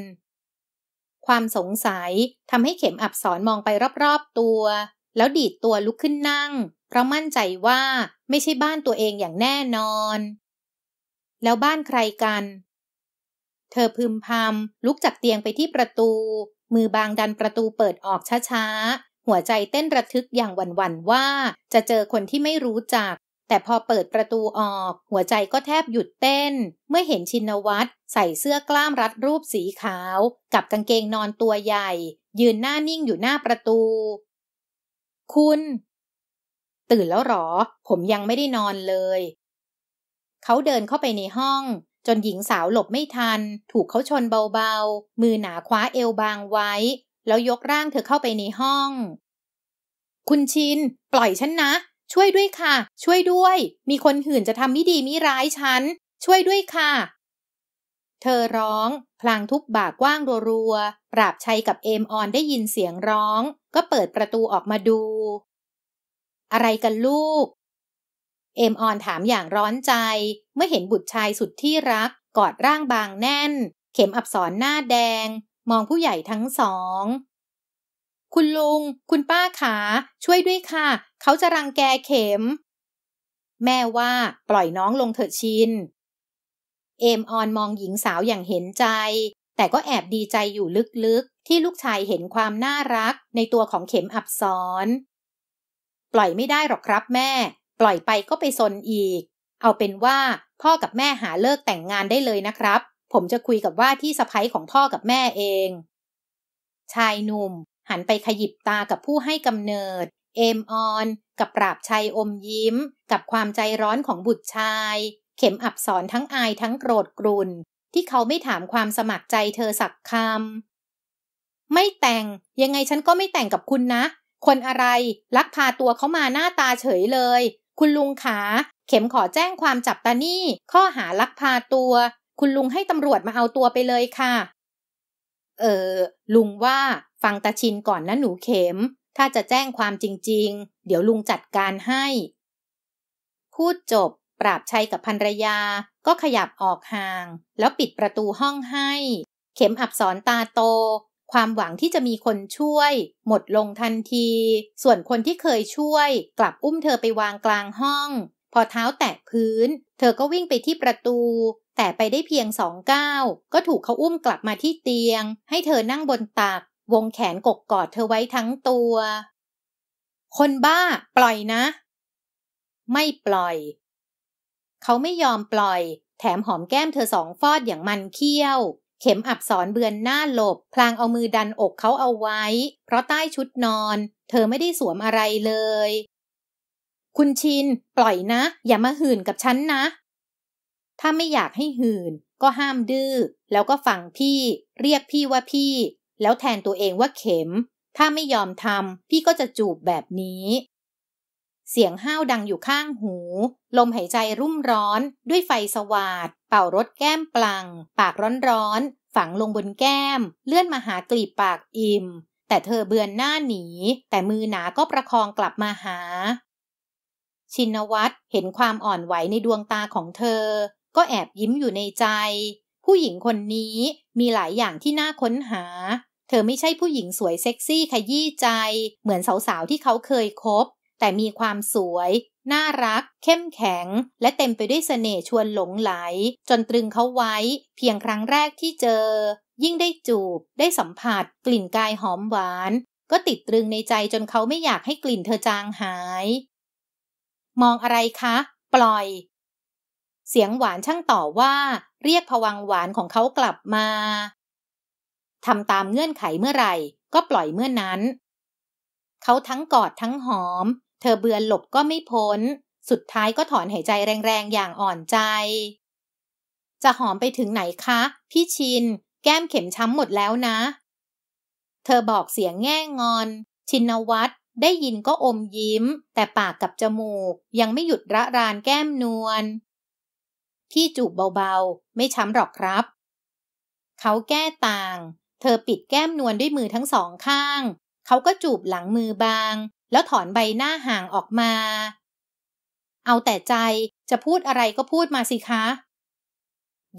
ความสงสัยทำให้เข็มอับสอนมองไปรอบๆ ตัว แล้วดีดตัวลุกขึ้นนั่ง เพราะมั่นใจว่าไม่ใช่บ้านตัวเองอย่างแน่นอนแล้วบ้านใครกัน เธอพึมพำลุกจากเตียงไปที่ประตู มือบางดันประตูเปิดออกช้า ๆ หัวใจเต้นระทึกอย่างหวั่นๆว่า จะเจอคนที่ไม่รู้จัก แต่พอเปิดประตูออก หัวใจก็แทบหยุดเต้น เมื่อเห็นชินวัตรใส่เสื้อกล้ามรัดรูปสีขาว กับกางเกงนอนตัวใหญ่ ยืนหน้านิ่งอยู่หน้าประตู คุณ ตื่นแล้วหรอ ผมยังไม่ได้นอนเลยเขาเดินเข้าไปในห้อง จนหญิงสาวหลบไม่ทัน ถูกเขาชนเบาๆ มือหนาคว้าเอวบางไว้ แล้วยกร่างเธอเข้าไปในห้อง คุณชินปล่อยฉันนะ ช่วยด้วยค่ะ ช่วยด้วย มีคนหื่นจะทำมิดีมิร้ายฉันช่วยด้วยค่ะ เธอร้อง พลางทุบบ่ากว้างรัวๆปราบชัยกับเอมออนได้ยินเสียงร้อง ก็เปิดประตูออกมาดู อะไรกันลูกเอมออนถามอย่างร้อนใจ เมื่อเห็นบุตรชายสุดที่รัก กอดร่างบางแน่น เข็มอับสรหน้าแดง มองผู้ใหญ่ทั้งสอง คุณ ลุง คุณป้าขา ช่วยด้วยค่ะ เขาจะรังแกเข็ม แม่ว่า ปล่อยน้องลง เถิดชินเอมออนมองหญิงสาวอย่างเห็นใจ แต่ก็แอบดีใจอยู่ลึกๆ ที่ลูกชายเห็นความน่ารักในตัวของเข็มอับสรปล่อยไม่ได้หรอกครับแม่ปล่อยไปก็ไปซนอีก เอาเป็นว่าพ่อกับแม่หาเลิกแต่งงานได้เลยนะครับ ผมจะคุยกับว่าที่สะพ้ยของพ่อกับแม่เอง ชายหนุ่ม หันไปขยิบตากับผู้ให้กำเนิด เอมออน กับปราบชัยอมยิ้ม กับความใจร้อนของบุตรชาย เข็มอับสอนทั้งอายทั้งโกรธกรุนที่เขาไม่ถามความสมัครใจเธอสักคำไม่แต่ง ยังไงฉันก็ไม่แต่งกับคุณนะ คนอะไร ลักพาตัวเขามาหน้าตาเฉยเลยคุณลุงขา เข็มขอแจ้งความจับตานี่ ข้อหาลักพาตัว คุณลุงให้ตำรวจมาเอาตัวไปเลยค่ะ เออ ลุงว่าฟังตาชินก่อนนะหนูเข็ม ถ้าจะแจ้งความจริงๆ เดี๋ยวลุงจัดการให้ พูดจบ ปราบชัยกับภรรยา ก็ขยับออกห่าง แล้วปิดประตูห้องให้ เข็มอับสอนตาโตความหวังที่จะมีคนช่วยหมดลงทันที ส่วนคนที่เคยช่วยกลับอุ้มเธอไปวางกลางห้อง พอเท้าแตะพื้น เธอก็วิ่งไปที่ประตู แต่ไปได้เพียงสองก้าวก็ถูกเขาอุ้มกลับมาที่เตียง ให้เธอนั่งบนตัก วงแขนกกกอดเธอไว้ทั้งตัว คนบ้าปล่อยนะ ไม่ปล่อย เขาไม่ยอมปล่อย แถมหอมแก้มเธอสองฟอดอย่างมันเคี้ยวเข็มอับสอนเบือนหน้าหลบพลางเอามือดันอกเขาเอาไว้ เพราะใต้ชุดนอน เธอไม่ได้สวมอะไรเลย คุณชิน ปล่อยนะ อย่ามาหื่นกับฉันนะ ถ้าไม่อยากให้หื่นก็ห้ามดื้อแล้วก็ฟังพี่ เรียกพี่ว่าพี่ แล้วแทนตัวเองว่าเข็ม ถ้าไม่ยอมทำพี่ก็จะจูบแบบนี้ เสียงห้าวดังอยู่ข้างหูลมหายใจรุ่มร้อนด้วยไฟสวาดป่ารถแก้มปลังปากร้อนๆฝังลงบนแก้ม เลื่อนมาหากลีบปากอิ่ม แต่เธอเบือนหน้าหนีแต่มือหนาก็ประคองกลับมาหา ชินวัตรเห็นความอ่อนไหวในดวงตาของเธอ ก็แอบยิ้มอยู่ในใจ ผู้หญิงคนนี้มีหลายอย่างที่น่าค้นหา เธอไม่ใช่ผู้หญิงสวยเซ็กซี่ขยี้ใจ เหมือนสาวๆที่เขาเคยคบแต่มีความสวย น่ารัก เข้มแข็ง และเต็มไปด้วยเสน่ห์ชวนหลงไหล จนตรึงเขาไว้ เพียงครั้งแรกที่เจอ ยิ่งได้จูบได้สัมผัส กลิ่นกายหอมหวาน ก็ติดตรึงในใจจนเขาไม่อยากให้กลิ่นเธอจางหาย มองอะไรคะ ปล่อย เสียงหวานช่างต่อว่า เรียกผวังหวานของเขากลับมาทำตามเงื่อนไขเมื่อไหร่ ก็ปล่อยเมื่อนั้น เขาทั้งกอดทั้งหอมธอเบือนหลบก็ไม่พ้น สุดท้ายก็ถอนหายใจแรงๆ อย่างอ่อนใจ จะหอมไปถึงไหนคะ พี่ชิน แก้มเข็มช้ำหมดแล้วนะ เธอบอกเสียงแง่งอน ชินวัตรได้ยินก็อมยิ้ม แต่ปากกับจมูก ยังไม่หยุดระรานแก้มนวลพี่จูบเบาๆ ไม่ช้ำหรอกครับ เขาแก้ต่าง เธอปิดแก้มนวลด้วยมือทั้งสองข้าง เขาก็จูบหลังมือบางแล้วถอนใบหน้าห่างออกมา เอาแต่ใจจะพูดอะไรก็พูดมาสิคะ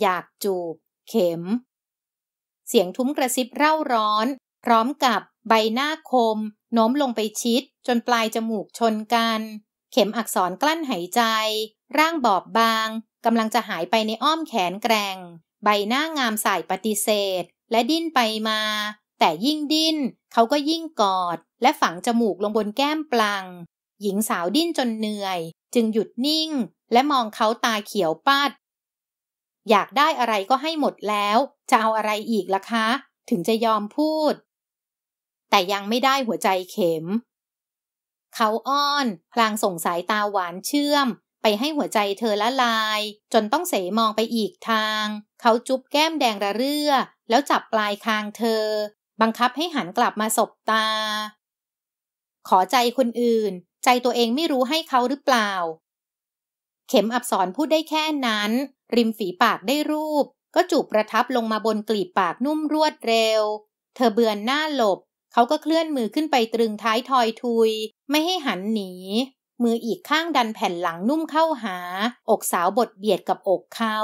อยากจูบ เข็ม เสียงทุ้มกระซิบเร่าร้อน พร้อมกับใบหน้าคม โน้มลงไปชิด จนปลายจมูกชนกัน เข็มอักษรกลั้นหายใจ ร่างบอบบางกำลังจะหายไปในอ้อมแขนแกร่งใบหน้างามสายปฏิเสธและดิ้นไปมาแต่ยิ่งดิ้นเขาก็ยิ่งกอด และฝังจมูกลงบนแก้มปลัง หญิงสาวดิ้นจนเหนื่อย จึงหยุดนิ่ง และมองเขาตาเขียวปาดอยากได้อะไรก็ให้หมดแล้ว จะเอาอะไรอีกล่ะคะ ถึงจะยอมพูด แต่ยังไม่ได้หัวใจเข็ม เขาอ้อนพลางส่งสายตาหวานเชื่อม ไปให้หัวใจเธอละลาย จนต้องเสมองไปอีกทาง เขาจุ๊บแก้มแดงระเรื่อ แล้วจับปลายคางเธอบังคับให้หันกลับมาสบตา ขอใจคนอื่น ใจตัวเองไม่รู้ให้เขาหรือเปล่า เข็มอับสรพูดได้แค่นั้น ริมฝีปากได้รูป ก็จูบประทับลงมาบนกลีบปากนุ่มรวดเร็ว เธอเบือนหน้าหลบ เขาก็เคลื่อนมือขึ้นไปตรึงท้ายทอยทุย ไม่ให้หันหนี มืออีกข้างดันแผ่นหลังนุ่มเข้าหา อกสาวบดเบียดกับอกเขา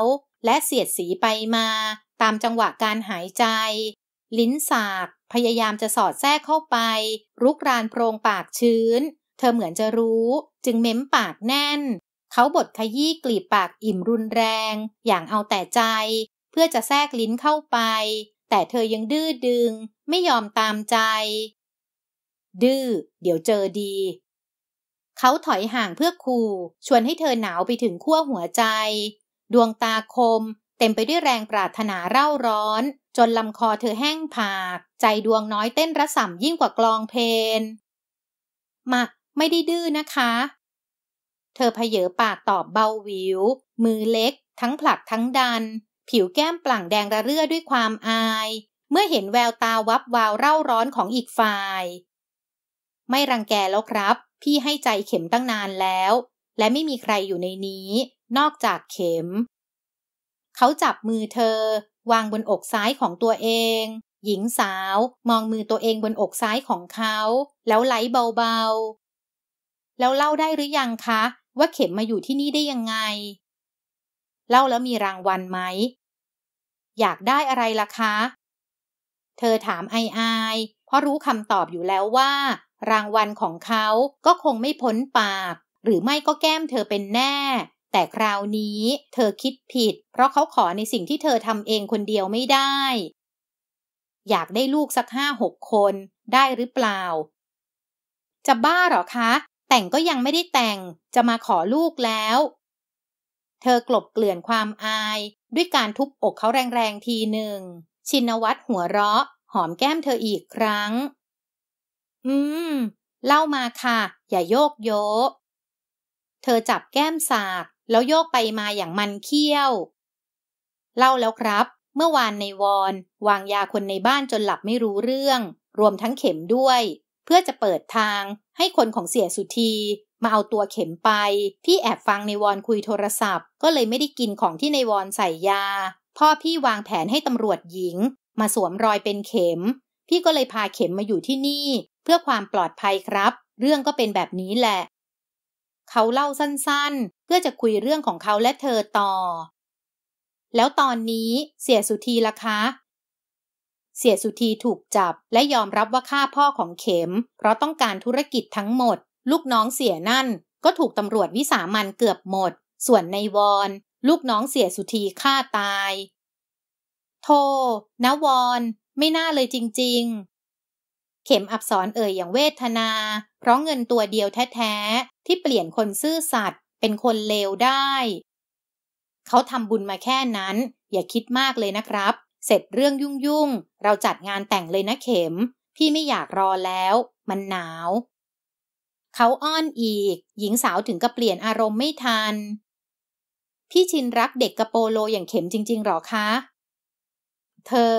และเสียดสีไปมา ตามจังหวะการหายใจลิ้นสาก พยายามจะสอดแทรกเข้าไปรุกรานโพรงปากชื้น เธอเหมือนจะรู้ จึงเม้มปากแน่น เขาบดขยี้กลีบปากอิ่มรุนแรง อย่างเอาแต่ใจ เพื่อจะแทรกลิ้นเข้าไป แต่เธอยังดื้อดึง ไม่ยอมตามใจ ดื้อ เดี๋ยวเจอดี เขาถอยห่างเพื่อคู่ ชวนให้เธอหนาวไปถึงขั้วหัวใจ ดวงตาคม เต็มไปด้วยแรงปรารถนาเร่าร้อนจนลำคอเธอแห้งผาก ใจดวงน้อยเต้นระส่ำยิ่งกว่ากลองเพลงหมักไม่ได้ดื้อนะคะ เธอเพเยอปากตอบเบาวิว มือเล็ก ทั้งผลักทั้งดัน ผิวแก้มปลั่งแดงระเรื่อด้วยความอาย เมื่อเห็นแววตาวับวาวเร่าร้อนของอีกฝ่าย ไม่รังแกแล้วครับ พี่ให้ใจเข็มตั้งนานแล้ว และไม่มีใครอยู่ในนี้ นอกจากเข็ม เขาจับมือเธอวางบนอกซ้ายของตัวเอง หญิงสาว มองมือตัวเองบนอกซ้ายของเขาแล้วไหลเบาๆ แล้วเล่าได้หรือยังคะว่าเข็มมาอยู่ที่นี่ได้ยังไง เล่าแล้วมีรางวัลไหม อยากได้อะไรล่ะคะ เธอถามไอไอเพราะรู้คำตอบอยู่แล้วว่า รางวัลของเขาก็คงไม่พ้นปาก หรือไม่ก็แก้มเธอเป็นแน่แต่คราวนี้เธอคิดผิดเพราะเขาขอในสิ่งที่เธอทำเองคนเดียวไม่ได้ อยากได้ลูกสักห้าหกคนได้หรือเปล่า จะบ้าหรอคะ แต่งก็ยังไม่ได้แต่ง จะมาขอลูกแล้ว เธอกลบเกลื่อนความอายด้วยการทุบอกเขาแรง ๆ ทีหนึ่ง ชินวัตรหัวเราะ หอมแก้มเธออีกครั้ง อืม เล่ามาค่ะ อย่าโยกโยกเธอจับแก้มสากแล้วโยกไปมาอย่างมันเขี้ยว เล่าแล้วครับ เมื่อวานในวอนวางยาคนในบ้านจนหลับไม่รู้เรื่อง รวมทั้งเข็มด้วย เพื่อจะเปิดทาง ให้คนของเสียสุธีมาเอาตัวเข็มไปพี่แอบฟังในวอนคุยโทรศัพท์ ก็เลยไม่ได้กินของที่ในวอนใส่ยาพ่อพี่วางแผนให้ตำรวจหญิง มาสวมรอยเป็นเข็ม พี่ก็เลยพาเข็มมาอยู่ที่นี่ เพื่อความปลอดภัยครับ เรื่องก็เป็นแบบนี้แหละเขาเล่าสั้นๆ เพื่อจะคุยเรื่องของเขาและเธอต่อ แล้วตอนนี้เสียสุธีล่ะคะ เสียสุธีถูกจับและยอมรับว่าฆ่าพ่อของเข็ม เพราะต้องการธุรกิจทั้งหมด ลูกน้องเสียนั่น ก็ถูกตำรวจวิสามันเกือบหมด ส่วนในวอนลูกน้องเสียสุธีฆ่าตาย โทนวอน ไม่น่าเลยจริงๆ เข็มอับสอนเอ่ยอย่างเวทนาเพราะเงินตัวเดียวแท้ที่เปลี่ยนคนซื่อสัตย์เป็นคนเลวได้ เขาทำบุญมาแค่นั้น อย่าคิดมากเลยนะครับ เสร็จเรื่องยุ่งยุ่งเราจัดงานแต่งเลยนะเข็มพี่ไม่อยากรอแล้ว มันหนาว เขาอ้อนอีก หญิงสาวถึงกับเปลี่ยนอารมณ์ไม่ทัน พี่ชินรักเด็กกระโปโลอย่างเข็มจริงๆหรอคะ เธอ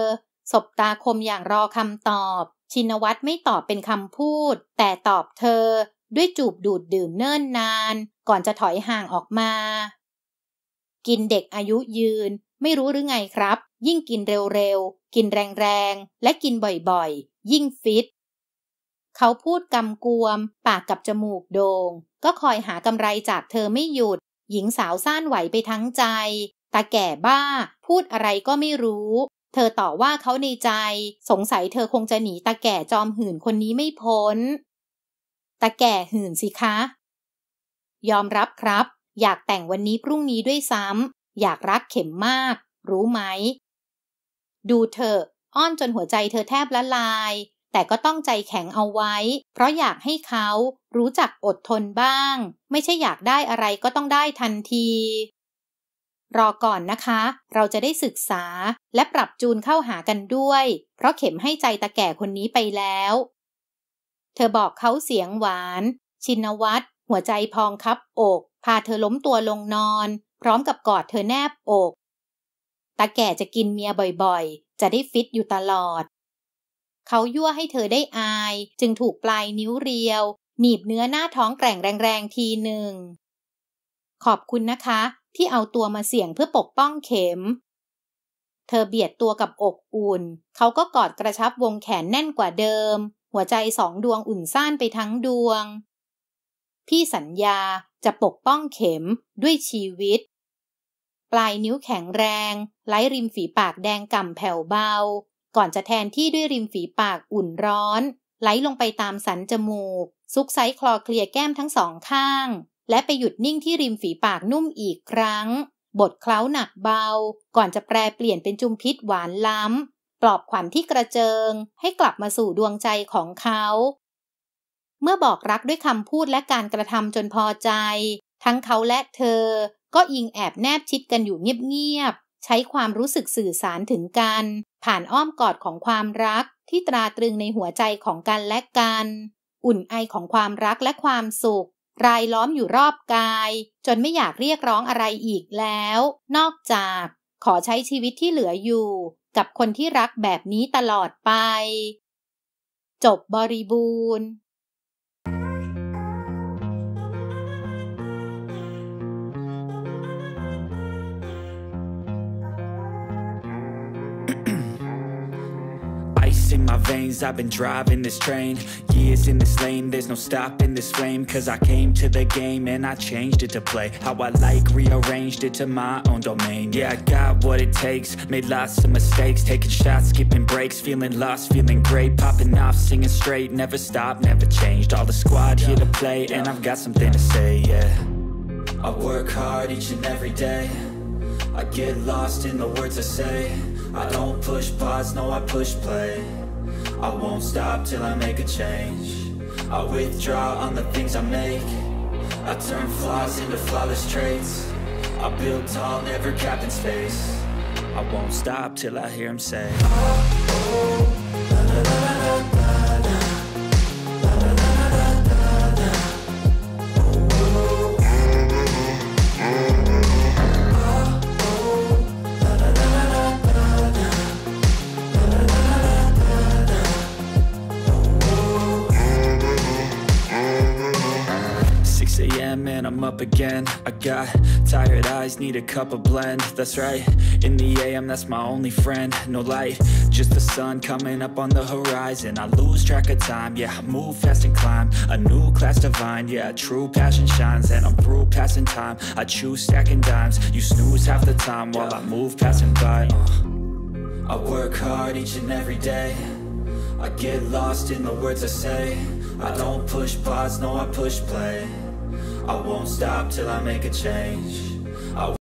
สบตาคมอย่างรอคำตอบ ชินวัตรไม่ตอบเป็นคำพูด แต่ตอบเธอด้วยจูบดูดดื่มเนิ่นนานก่อนจะถอยห่างออกมา กินเด็กอายุยืน ไม่รู้หรือไงครับ ยิ่งกินเร็วๆกินแรงๆและกินบ่อยๆ ยิ่งฟิต เขาพูดกำกวม ปากกับจมูกโดง่งก็คอยหากำไรจากเธอไม่หยุด หญิงสาวซ่านไหวไปทั้งใจตาแก่บ้า พูดอะไรก็ไม่รู้ เธอต่อว่าเขาในใจ สงสัยเธอคงจะหนีตาแก่จอมหื่นคนนี้ไม่พ้นตาแก่หื่นสิคะ ยอมรับครับ อยากแต่งวันนี้พรุ่งนี้ด้วยซ้ำอยากรักเข็มมาก รู้ไหม ดูเธออ้อนจนหัวใจเธอแทบละลาย แต่ก็ต้องใจแข็งเอาไว้ เพราะอยากให้เขารู้จักอดทนบ้าง ไม่ใช่อยากได้อะไรก็ต้องได้ทันที รอก่อนนะคะ เราจะได้ศึกษาและปรับจูนเข้าหากันด้วย เพราะเข็มให้ใจตาแก่คนนี้ไปแล้วเธอบอกเขาเสียงหวาน ชินวัตรหัวใจพองคับอก พาเธอล้มตัวลงนอน พร้อมกับกอดเธอแนบอกตาแก่จะกินเมียบ่อยๆ จะได้ฟิตอยู่ตลอด เขายั่วให้เธอได้อายจึงถูกปลายนิ้วเรียว หนีบเนื้อหน้าท้องแกร่งแรงๆทีหนึ่ง ขอบคุณนะคะ ที่เอาตัวมาเสี่ยงเพื่อปกป้องเข็ม เธอเบียดตัวกับอกอุ่น เขาก็กอดกระชับวงแขนแน่นกว่าเดิมหัวใจสองดวงอุ่นซ่านไปทั้งดวง พี่สัญญาจะปกป้องเข็มด้วยชีวิต ปลายนิ้วแข็งแรงไล้ริมฝีปากแดงก่ำแผ่วเบา ก่อนจะแทนที่ด้วยริมฝีปากอุ่นร้อนไหลลงไปตามสันจมูก ซุกไซคลอเคลียแก้มทั้งสองข้าง และไปหยุดนิ่งที่ริมฝีปากนุ่มอีกครั้ง บทเคล้าหนักเบา ก่อนจะแปรเปลี่ยนเป็นจุมพิษหวานล้ำปลอบขวัญที่กระเจิง ให้กลับมาสู่ดวงใจของเขา เมื่อบอกรักด้วยคำพูดและการกระทำจนพอใจ ทั้งเขาและเธอ ก็ยิงแอบแนบชิดกันอยู่เงียบๆ ใช้ความรู้สึกสื่อสารถึงกัน ผ่านอ้อมกอดของความรักที่ตราตรึงในหัวใจของกันและกัน อุ่นไอของความรักและความสุข รายล้อมอยู่รอบกายจนไม่อยากเรียกร้องอะไรอีกแล้ว นอกจากขอใช้ชีวิตที่เหลืออยู่กับคนที่รักแบบนี้ตลอดไป จบบริบูรณ์ my veins I've been driving this train Years in this lane, there's no stopping this flame Cause I came to the game and I changed it to play How I like, rearranged it to my own domain Yeah, I got what it takes, made lots of mistakes Taking shots, skipping breaks, feeling lost, feeling great Popping off, singing straight, never stopped, never changed All the squad here to play and I've got something to say, yeah I work hard each and every day I get lost in the words I say I don't push pause, no I push play I won't stop till I make a change I withdraw on the things I make I turn flaws into flawless traits I build tall, never capped in space I won't stop till I hear him say oh. up again I got tired eyes, need a cup of blend That's right, in the AM that's my only friend No light, just the sun coming up on the horizon I lose track of time, yeah, I move fast and climb A new class divine, yeah, true passion shines And I'm through passing time, I choose stacking dimes You snooze half the time while I move passing by uh. I work hard each and every day I get lost in the words I say I don't push pods, no I push play I won't stop till I make a change.